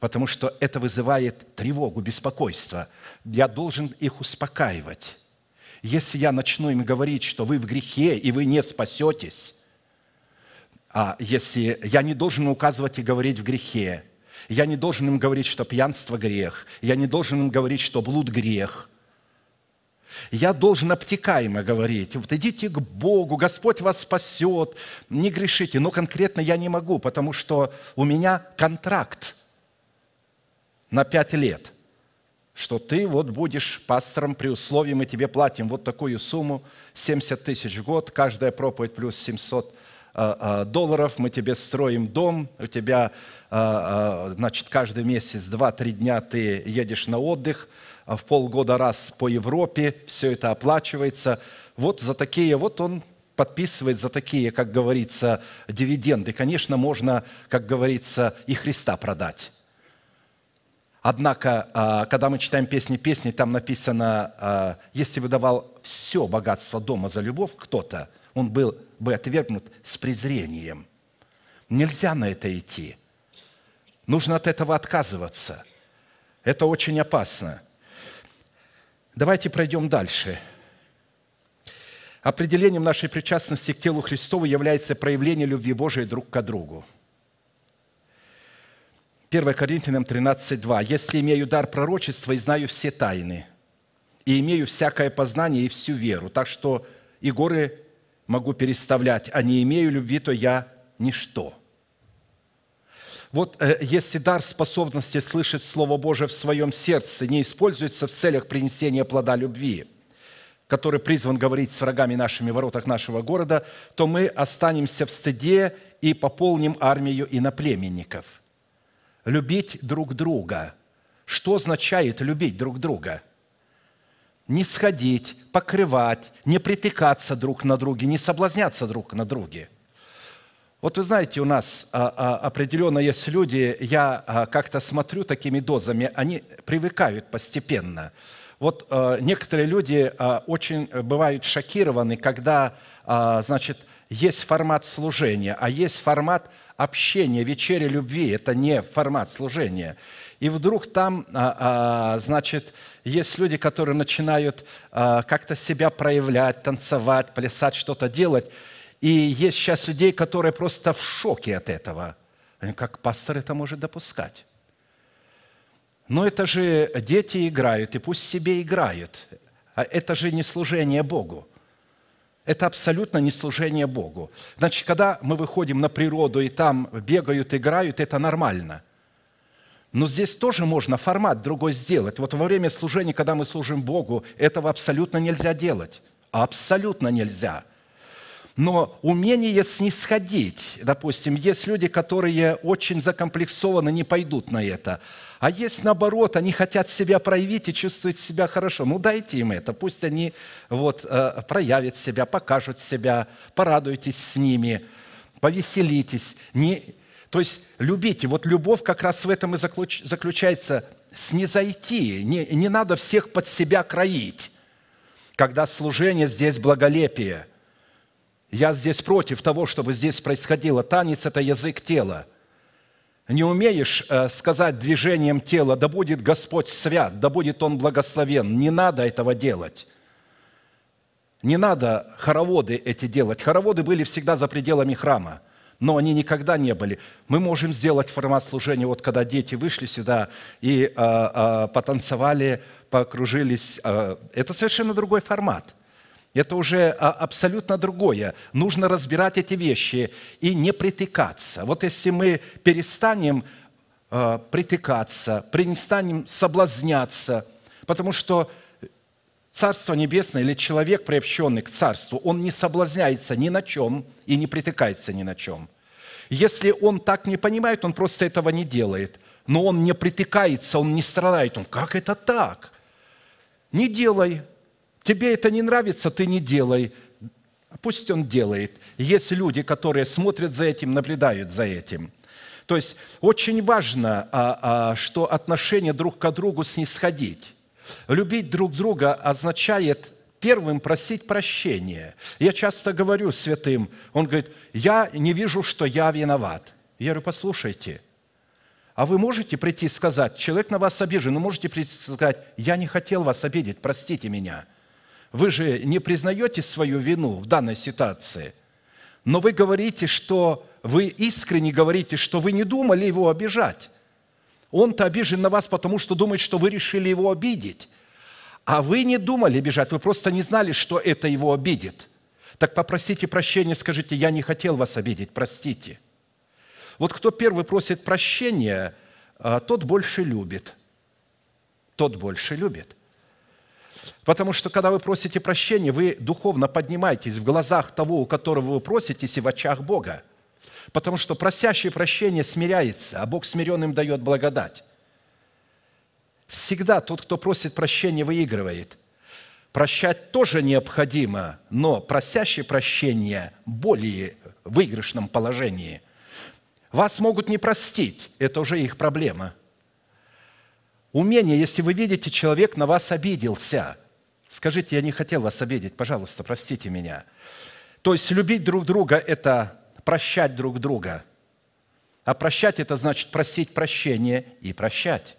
потому что это вызывает тревогу, беспокойство. Я должен их успокаивать. Если я начну им говорить, что вы в грехе и вы не спасетесь, а если я не должен указывать и говорить в грехе, я не должен им говорить, что пьянство – грех. Я не должен им говорить, что блуд – грех. Я должен обтекаемо говорить, вот идите к Богу, Господь вас спасет, не грешите. Но конкретно я не могу, потому что у меня контракт на пять лет, что ты вот будешь пастором при условии, мы тебе платим вот такую сумму, 70 тысяч в год, каждая проповедь плюс 700 Э, э, долларов, мы тебе строим дом, у тебя, э, значит, каждый месяц два три дня ты едешь на отдых, а в полгода раз по Европе, все это оплачивается. Вот за такие, вот он подписывает за такие, как говорится, дивиденды. Конечно, можно, как говорится, и Христа продать. Однако, когда мы читаем песни песни, там написано, если бы давал все богатство дома за любовь кто-то – он был бы отвергнут с презрением. Нельзя на это идти. Нужно от этого отказываться. Это очень опасно. Давайте пройдем дальше. Определением нашей причастности к телу Христову является проявление любви Божией друг к другу. 1 Коринфянам 13:2. «Если имею дар пророчества и знаю все тайны, и имею всякое познание и всю веру, так что и горы могу переставлять, а не имею любви, то я ничто». Вот э, если дар способности слышать Слово Божие в своем сердце не используется в целях принесения плода любви, который призван говорить с врагами нашими в воротах нашего города, то мы останемся в стыде и пополним армию иноплеменников. Любить друг друга. Что означает любить друг друга – не сходить, покрывать, не притыкаться друг на друге, не соблазняться друг на друге. Вот вы знаете, у нас а, а, определенно есть люди, я а, как-то смотрю такими дозами, они привыкают постепенно. Вот некоторые люди очень бывают шокированы, когда, значит, есть формат служения, а есть формат общения, вечери любви. Это не формат служения. И вдруг там, а, а, значит, есть люди, которые начинают а, как-то себя проявлять, танцевать, плясать, что-то делать. И есть сейчас людей, которые просто в шоке от этого. Как пастор это может допускать? Но это же дети играют, и пусть себе играют. Это же не служение Богу. Это абсолютно не служение Богу. Значит, когда мы выходим на природу, и там бегают, играют, это нормально – но здесь тоже можно формат другой сделать. Вот во время служения, когда мы служим Богу, этого абсолютно нельзя делать. Абсолютно нельзя. Но умение снисходить, допустим, есть люди, которые очень закомплексованы, не пойдут на это. А есть наоборот, они хотят себя проявить и чувствуют себя хорошо. Ну дайте им это, пусть они вот, э, проявят себя, покажут себя, порадуйтесь с ними, повеселитесь. Не, то есть любите. Вот любовь как раз в этом и заключается снизойти. Не, не надо всех под себя кроить. Когда служение здесь благолепие. Я здесь против того, чтобы здесь происходило. Танец – это язык тела. Не умеешь э, сказать движением тела, да будет Господь свят, да будет Он благословен. Не надо этого делать. Не надо хороводы эти делать. Хороводы были всегда за пределами храма – но они никогда не были. Мы можем сделать формат служения, вот когда дети вышли сюда и э, э, потанцевали, покружились. Э, это совершенно другой формат. Это уже а, абсолютно другое. Нужно разбирать эти вещи и не притыкаться. Вот если мы перестанем э, притыкаться, перестанем соблазняться, потому что Царство Небесное или человек, приобщенный к Царству, он не соблазняется ни на чем и не притыкается ни на чем. Если он так не понимает, он просто этого не делает. Но он не притыкается, он не страдает. Он, как это так? Не делай. Тебе это не нравится, ты не делай. Пусть он делает. Есть люди, которые смотрят за этим, наблюдают за этим. То есть очень важно, а, а, что отношения друг к другу снисходить. Любить друг друга означает первым просить прощения. Я часто говорю святым, он говорит, я не вижу, что я виноват. Я говорю, послушайте, а вы можете прийти и сказать, человек на вас обижен, вы можете прийти и сказать, я не хотел вас обидеть, простите меня. Вы же не признаете свою вину в данной ситуации, но вы говорите, что вы искренне говорите, что вы не думали его обижать. Он-то обижен на вас, потому что думает, что вы решили его обидеть. А вы не думали бежать, вы просто не знали, что это его обидит. Так попросите прощения, скажите, я не хотел вас обидеть, простите. Вот кто первый просит прощения, а, тот больше любит. Тот больше любит. Потому что, когда вы просите прощения, вы духовно поднимаетесь в глазах того, у которого вы проситесь, и в очах Бога – Потому что просящий прощения смиряется, а Бог смиренным дает благодать. Всегда тот, кто просит прощения, выигрывает. Прощать тоже необходимо, но просящий прощения более в выигрышном положении. Вас могут не простить, это уже их проблема. Умение, если вы видите, человек на вас обиделся, скажите, я не хотел вас обидеть, пожалуйста, простите меня. То есть любить друг друга – это прощать друг друга. А прощать – это значит просить прощения и прощать.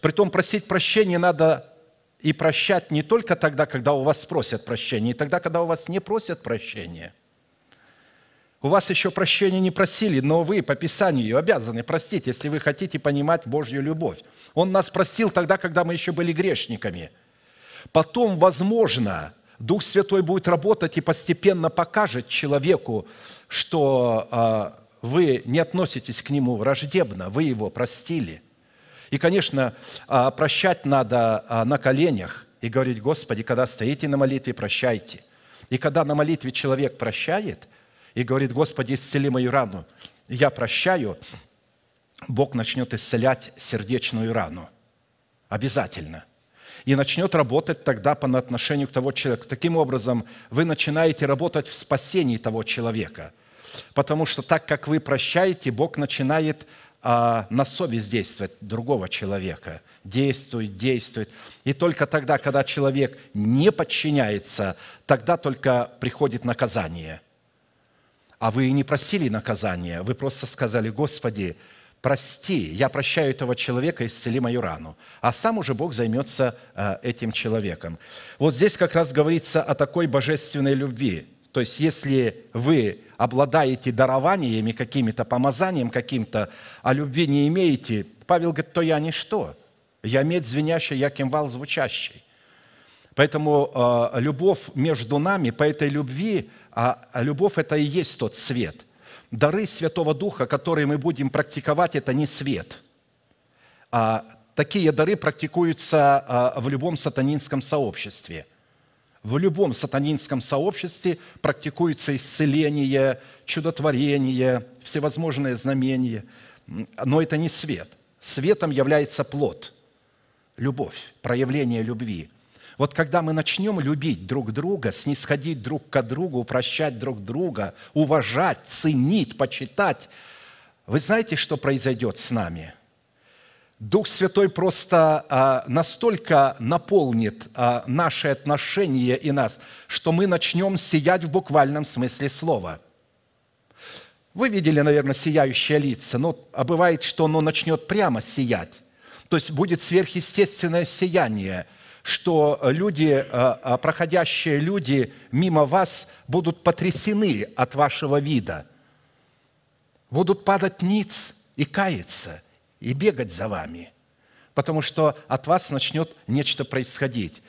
Притом просить прощения надо и прощать не только тогда, когда у вас просят прощения, и тогда, когда у вас не просят прощения. У вас еще прощения не просили, но вы по Писанию обязаны простить, если вы хотите понимать Божью любовь. Он нас простил тогда, когда мы еще были грешниками. Потом, возможно, Дух Святой будет работать и постепенно покажет человеку, что а, вы не относитесь к нему враждебно, вы его простили. И, конечно, а, прощать надо а, на коленях и говорить, Господи, когда стоите на молитве, прощайте. И когда на молитве человек прощает и говорит, Господи, исцели мою рану, я прощаю, Бог начнет исцелять сердечную рану. Обязательно. И начнет работать тогда по отношению к того человеку. Таким образом, вы начинаете работать в спасении того человека – Потому что так как вы прощаете, Бог начинает а, на совесть действовать другого человека. Действует, действует. И только тогда, когда человек не подчиняется, тогда только приходит наказание. А вы и не просили наказания, вы просто сказали, Господи, прости, я прощаю этого человека, исцели мою рану. А сам уже Бог займется а, этим человеком. Вот здесь как раз говорится о такой божественной любви, то есть, если вы обладаете дарованиями, какими-то помазанием каким-то, а любви не имеете, Павел говорит, то я ничто. Я медь звенящий, я кимвал звучащий. Поэтому э, любовь между нами, по этой любви, а, а любовь – это и есть тот свет. Дары Святого Духа, которые мы будем практиковать, это не свет. А такие дары практикуются а, в любом сатанинском сообществе – в любом сатанинском сообществе практикуется исцеление, чудотворение, всевозможные знамения. Но это не свет. Светом является плод, любовь, проявление любви. Вот когда мы начнем любить друг друга, снисходить друг к другу, прощать друг друга, уважать, ценить, почитать, вы знаете, что произойдет с нами – Дух Святой просто а, настолько наполнит а, наши отношения и нас, что мы начнем сиять в буквальном смысле слова. Вы видели, наверное, сияющие лица, но а бывает, что оно начнет прямо сиять. То есть будет сверхъестественное сияние, что люди, а, а проходящие люди мимо вас будут потрясены от вашего вида, будут падать ниц и каяться – и бегать за вами, потому что от вас начнет нечто происходить.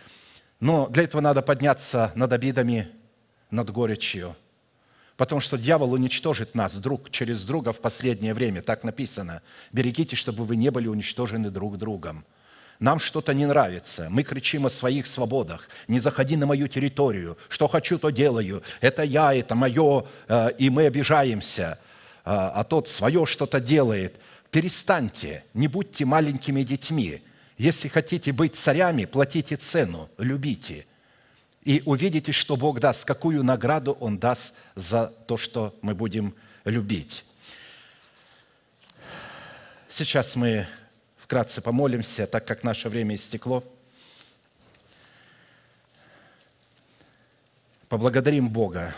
Но для этого надо подняться над обидами, над горечью, потому что дьявол уничтожит нас друг через друга в последнее время. Так написано. Берегите, чтобы вы не были уничтожены друг другом. Нам что-то не нравится. Мы кричим о своих свободах. Не заходи на мою территорию. Что хочу, то делаю. Это я, это мое. Э, и мы обижаемся. Э, а тот свое что-то делает. Перестаньте, не будьте маленькими детьми. Если хотите быть царями, платите цену, любите. И увидите, что Бог даст, какую награду Он даст за то, что мы будем любить. Сейчас мы вкратце помолимся, так как наше время истекло. Поблагодарим Бога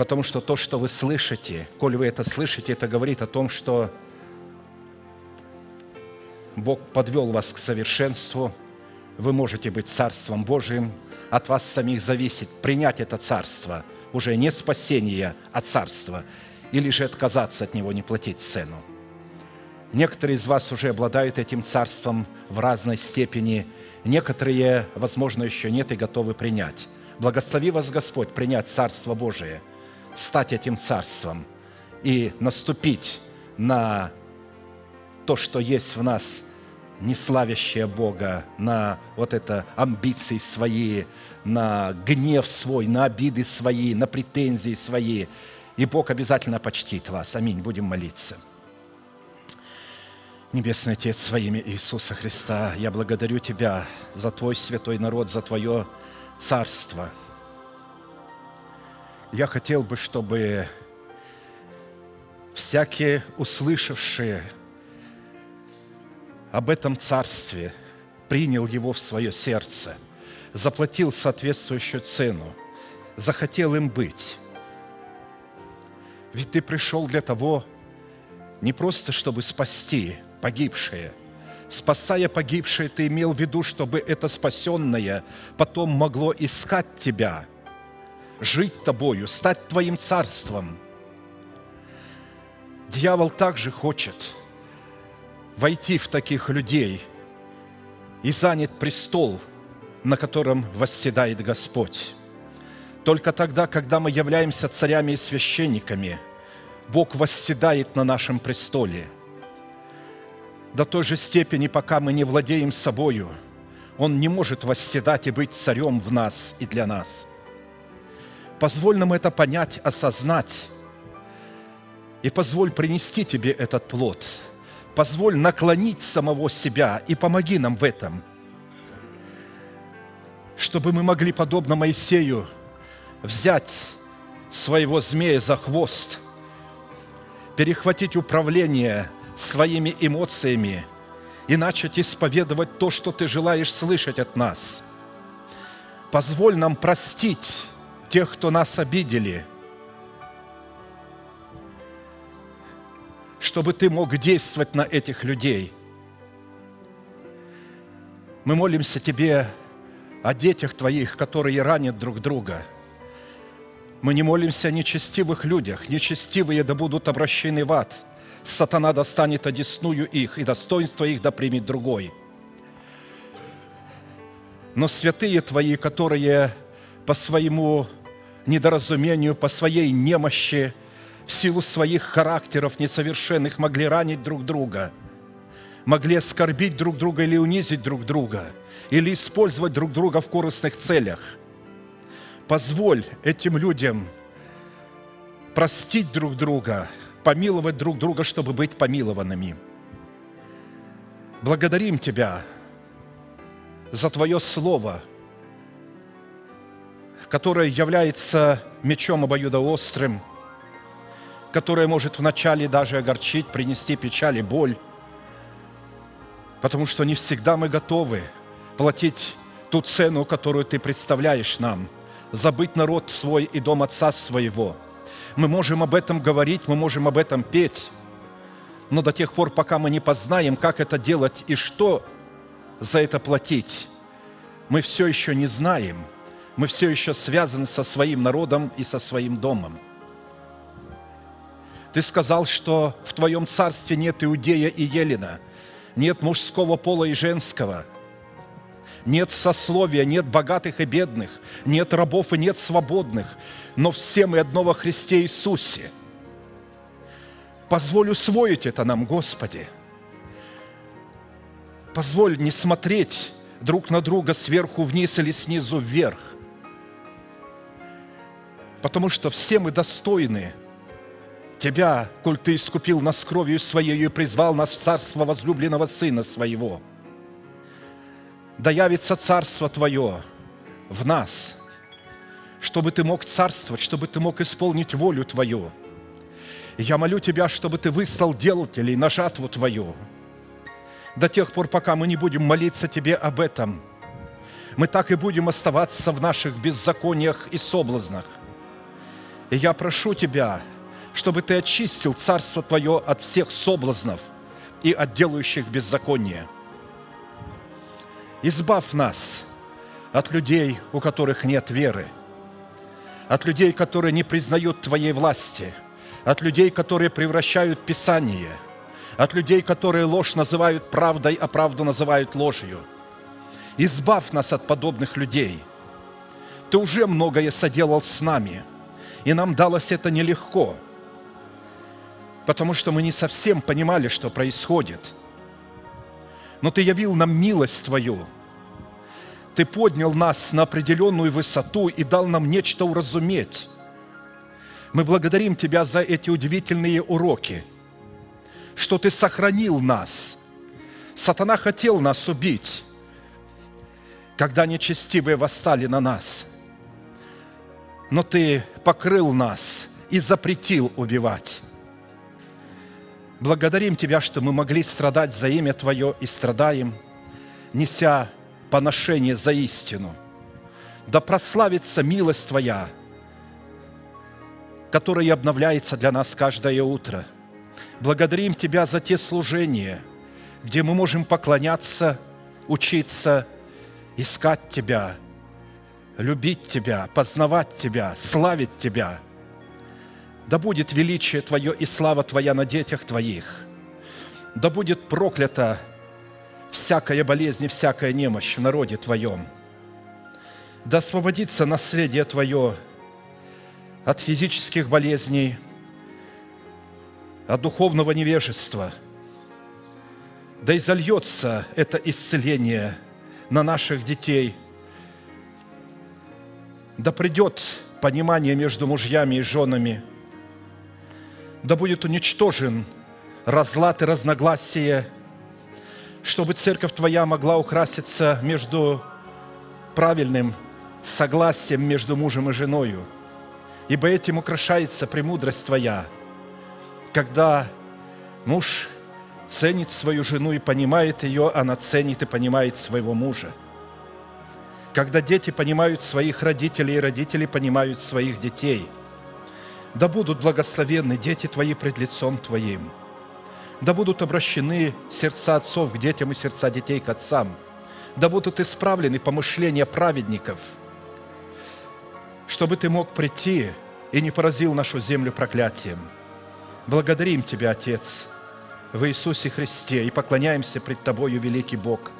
Потому что то, что вы слышите, коль вы это слышите, это говорит о том, что Бог подвел вас к совершенству, вы можете быть Царством Божиим, от вас самих зависит принять это Царство, уже не спасение, а Царство, или же отказаться от него, не платить цену. Некоторые из вас уже обладают этим Царством в разной степени, некоторые, возможно, еще нет и готовы принять. Благослови вас Господь принять Царство Божие – стать этим царством и наступить на то, что есть в нас, не славящее Бога, на вот это амбиции свои, на гнев свой, на обиды свои, на претензии свои. И Бог обязательно почтит вас. Аминь. Будем молиться. Небесный Отец, своими Иисуса Христа, я благодарю Тебя за Твой святой народ, за Твое царство – я хотел бы, чтобы всякие услышавшие об этом царстве принял его в свое сердце, заплатил соответствующую цену, захотел им быть. Ведь ты пришел для того, не просто чтобы спасти погибшие, спасая погибшие, ты имел в виду, чтобы это спасенное потом могло искать тебя – жить тобою, стать твоим царством. Дьявол также хочет войти в таких людей и занять престол, на котором восседает Господь. Только тогда, когда мы являемся царями и священниками, Бог восседает на нашем престоле. До той же степени, пока мы не владеем собою, Он не может восседать и быть царем в нас и для нас – Позволь нам это понять, осознать. И позволь принести тебе этот плод. Позволь наклонить самого себя и помоги нам в этом, чтобы мы могли, подобно Моисею, взять своего змея за хвост, перехватить управление своими эмоциями и начать исповедовать то, что ты желаешь слышать от нас. Позволь нам простить тех, кто нас обидели, чтобы Ты мог действовать на этих людей. Мы молимся Тебе о детях Твоих, которые ранят друг друга. Мы не молимся о нечестивых людях. Нечестивые да будут обращены в ад. Сатана достанет одесную их, и достоинство их да примет другой. Но святые Твои, которые по своему недоразумению, по своей немощи, в силу своих характеров несовершенных могли ранить друг друга, могли оскорбить друг друга или унизить друг друга, или использовать друг друга в корыстных целях. Позволь этим людям простить друг друга, помиловать друг друга, чтобы быть помилованными. Благодарим Тебя за Твое Слово – которая является мечом обоюдоострым, которая может вначале даже огорчить, принести печаль и боль, потому что не всегда мы готовы платить ту цену, которую ты представляешь нам, забыть народ свой и дом отца своего. Мы можем об этом говорить, мы можем об этом петь, но до тех пор, пока мы не познаем, как это делать и что за это платить, мы все еще не знаем – мы все еще связаны со своим народом и со своим домом. Ты сказал, что в твоем царстве нет иудея и елена, нет мужского пола и женского, нет сословия, нет богатых и бедных, нет рабов и нет свободных, но все мы одно во Христе Иисусе. Позволь усвоить это нам, Господи. Позволь не смотреть друг на друга сверху вниз или снизу вверх – потому что все мы достойны Тебя, коль Ты искупил нас кровью Своей и призвал нас в царство возлюбленного Сына Своего. Да явится царство Твое в нас, чтобы Ты мог царствовать, чтобы Ты мог исполнить волю Твою. я молю Тебя, чтобы Ты выслал делателей на жатву Твою. До тех пор, пока мы не будем молиться Тебе об этом, мы так и будем оставаться в наших беззакониях и соблазнах. И я прошу Тебя, чтобы Ты очистил Царство Твое от всех соблазнов и от делающих беззаконие. Избавь нас от людей, у которых нет веры, от людей, которые не признают Твоей власти, от людей, которые превращают Писание, от людей, которые ложь называют правдой, а правду называют ложью. Избавь нас от подобных людей. Ты уже многое соделал с нами – и нам далось это нелегко, потому что мы не совсем понимали, что происходит. Но Ты явил нам милость Твою. Ты поднял нас на определенную высоту и дал нам нечто уразуметь. Мы благодарим Тебя за эти удивительные уроки, что Ты сохранил нас. Сатана хотел нас убить, когда нечестивые восстали на нас – но Ты покрыл нас и запретил убивать. Благодарим Тебя, что мы могли страдать за имя Твое и страдаем, неся поношение за истину. Да прославится милость Твоя, которая обновляется для нас каждое утро. Благодарим Тебя за те служения, где мы можем поклоняться, учиться, искать Тебя – любить Тебя, познавать Тебя, славить Тебя. Да будет величие Твое и слава Твоя на детях Твоих. Да будет проклята всякая болезнь и всякая немощь в народе Твоем. Да освободится наследие Твое от физических болезней, от духовного невежества. Да изольется это исцеление на наших детей – да придет понимание между мужьями и женами. Да будет уничтожен разлад и разногласие, чтобы церковь Твоя могла украситься между правильным согласием между мужем и женою. Ибо этим украшается премудрость Твоя, когда муж ценит свою жену и понимает ее, она ценит и понимает своего мужа – когда дети понимают своих родителей, и родители понимают своих детей. Да будут благословенны дети Твои пред лицом Твоим. Да будут обращены сердца отцов к детям и сердца детей к отцам. Да будут исправлены помышления праведников, чтобы Ты мог прийти и не поразил нашу землю проклятием. Благодарим Тебя, Отец, в Иисусе Христе и поклоняемся пред Тобою, великий Бог,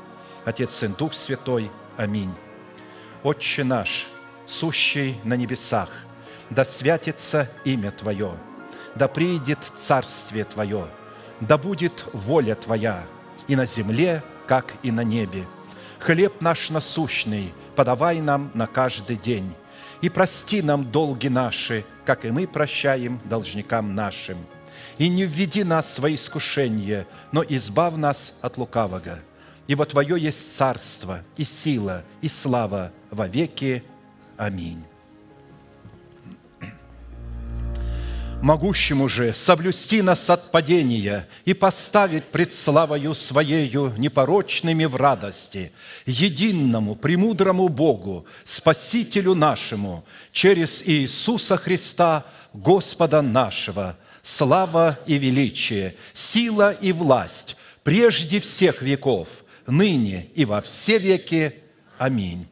Отец, Сын, Дух Святой. Аминь. Отче наш, сущий на небесах, да святится имя Твое, да приидет Царствие Твое, да будет воля Твоя и на земле, как и на небе. Хлеб наш насущный подавай нам на каждый день, и прости нам долги наши, как и мы прощаем должникам нашим. И не введи нас в свои искушения, но избав нас от лукавого – ибо Твое есть царство, и сила, и слава во веки. Аминь. могущему же соблюсти нас от падения и поставить пред славою Своею непорочными в радости, единому, премудрому Богу, Спасителю нашему, через Иисуса Христа, Господа нашего, слава и величие, сила и власть прежде всех веков – ныне и во все веки. Аминь.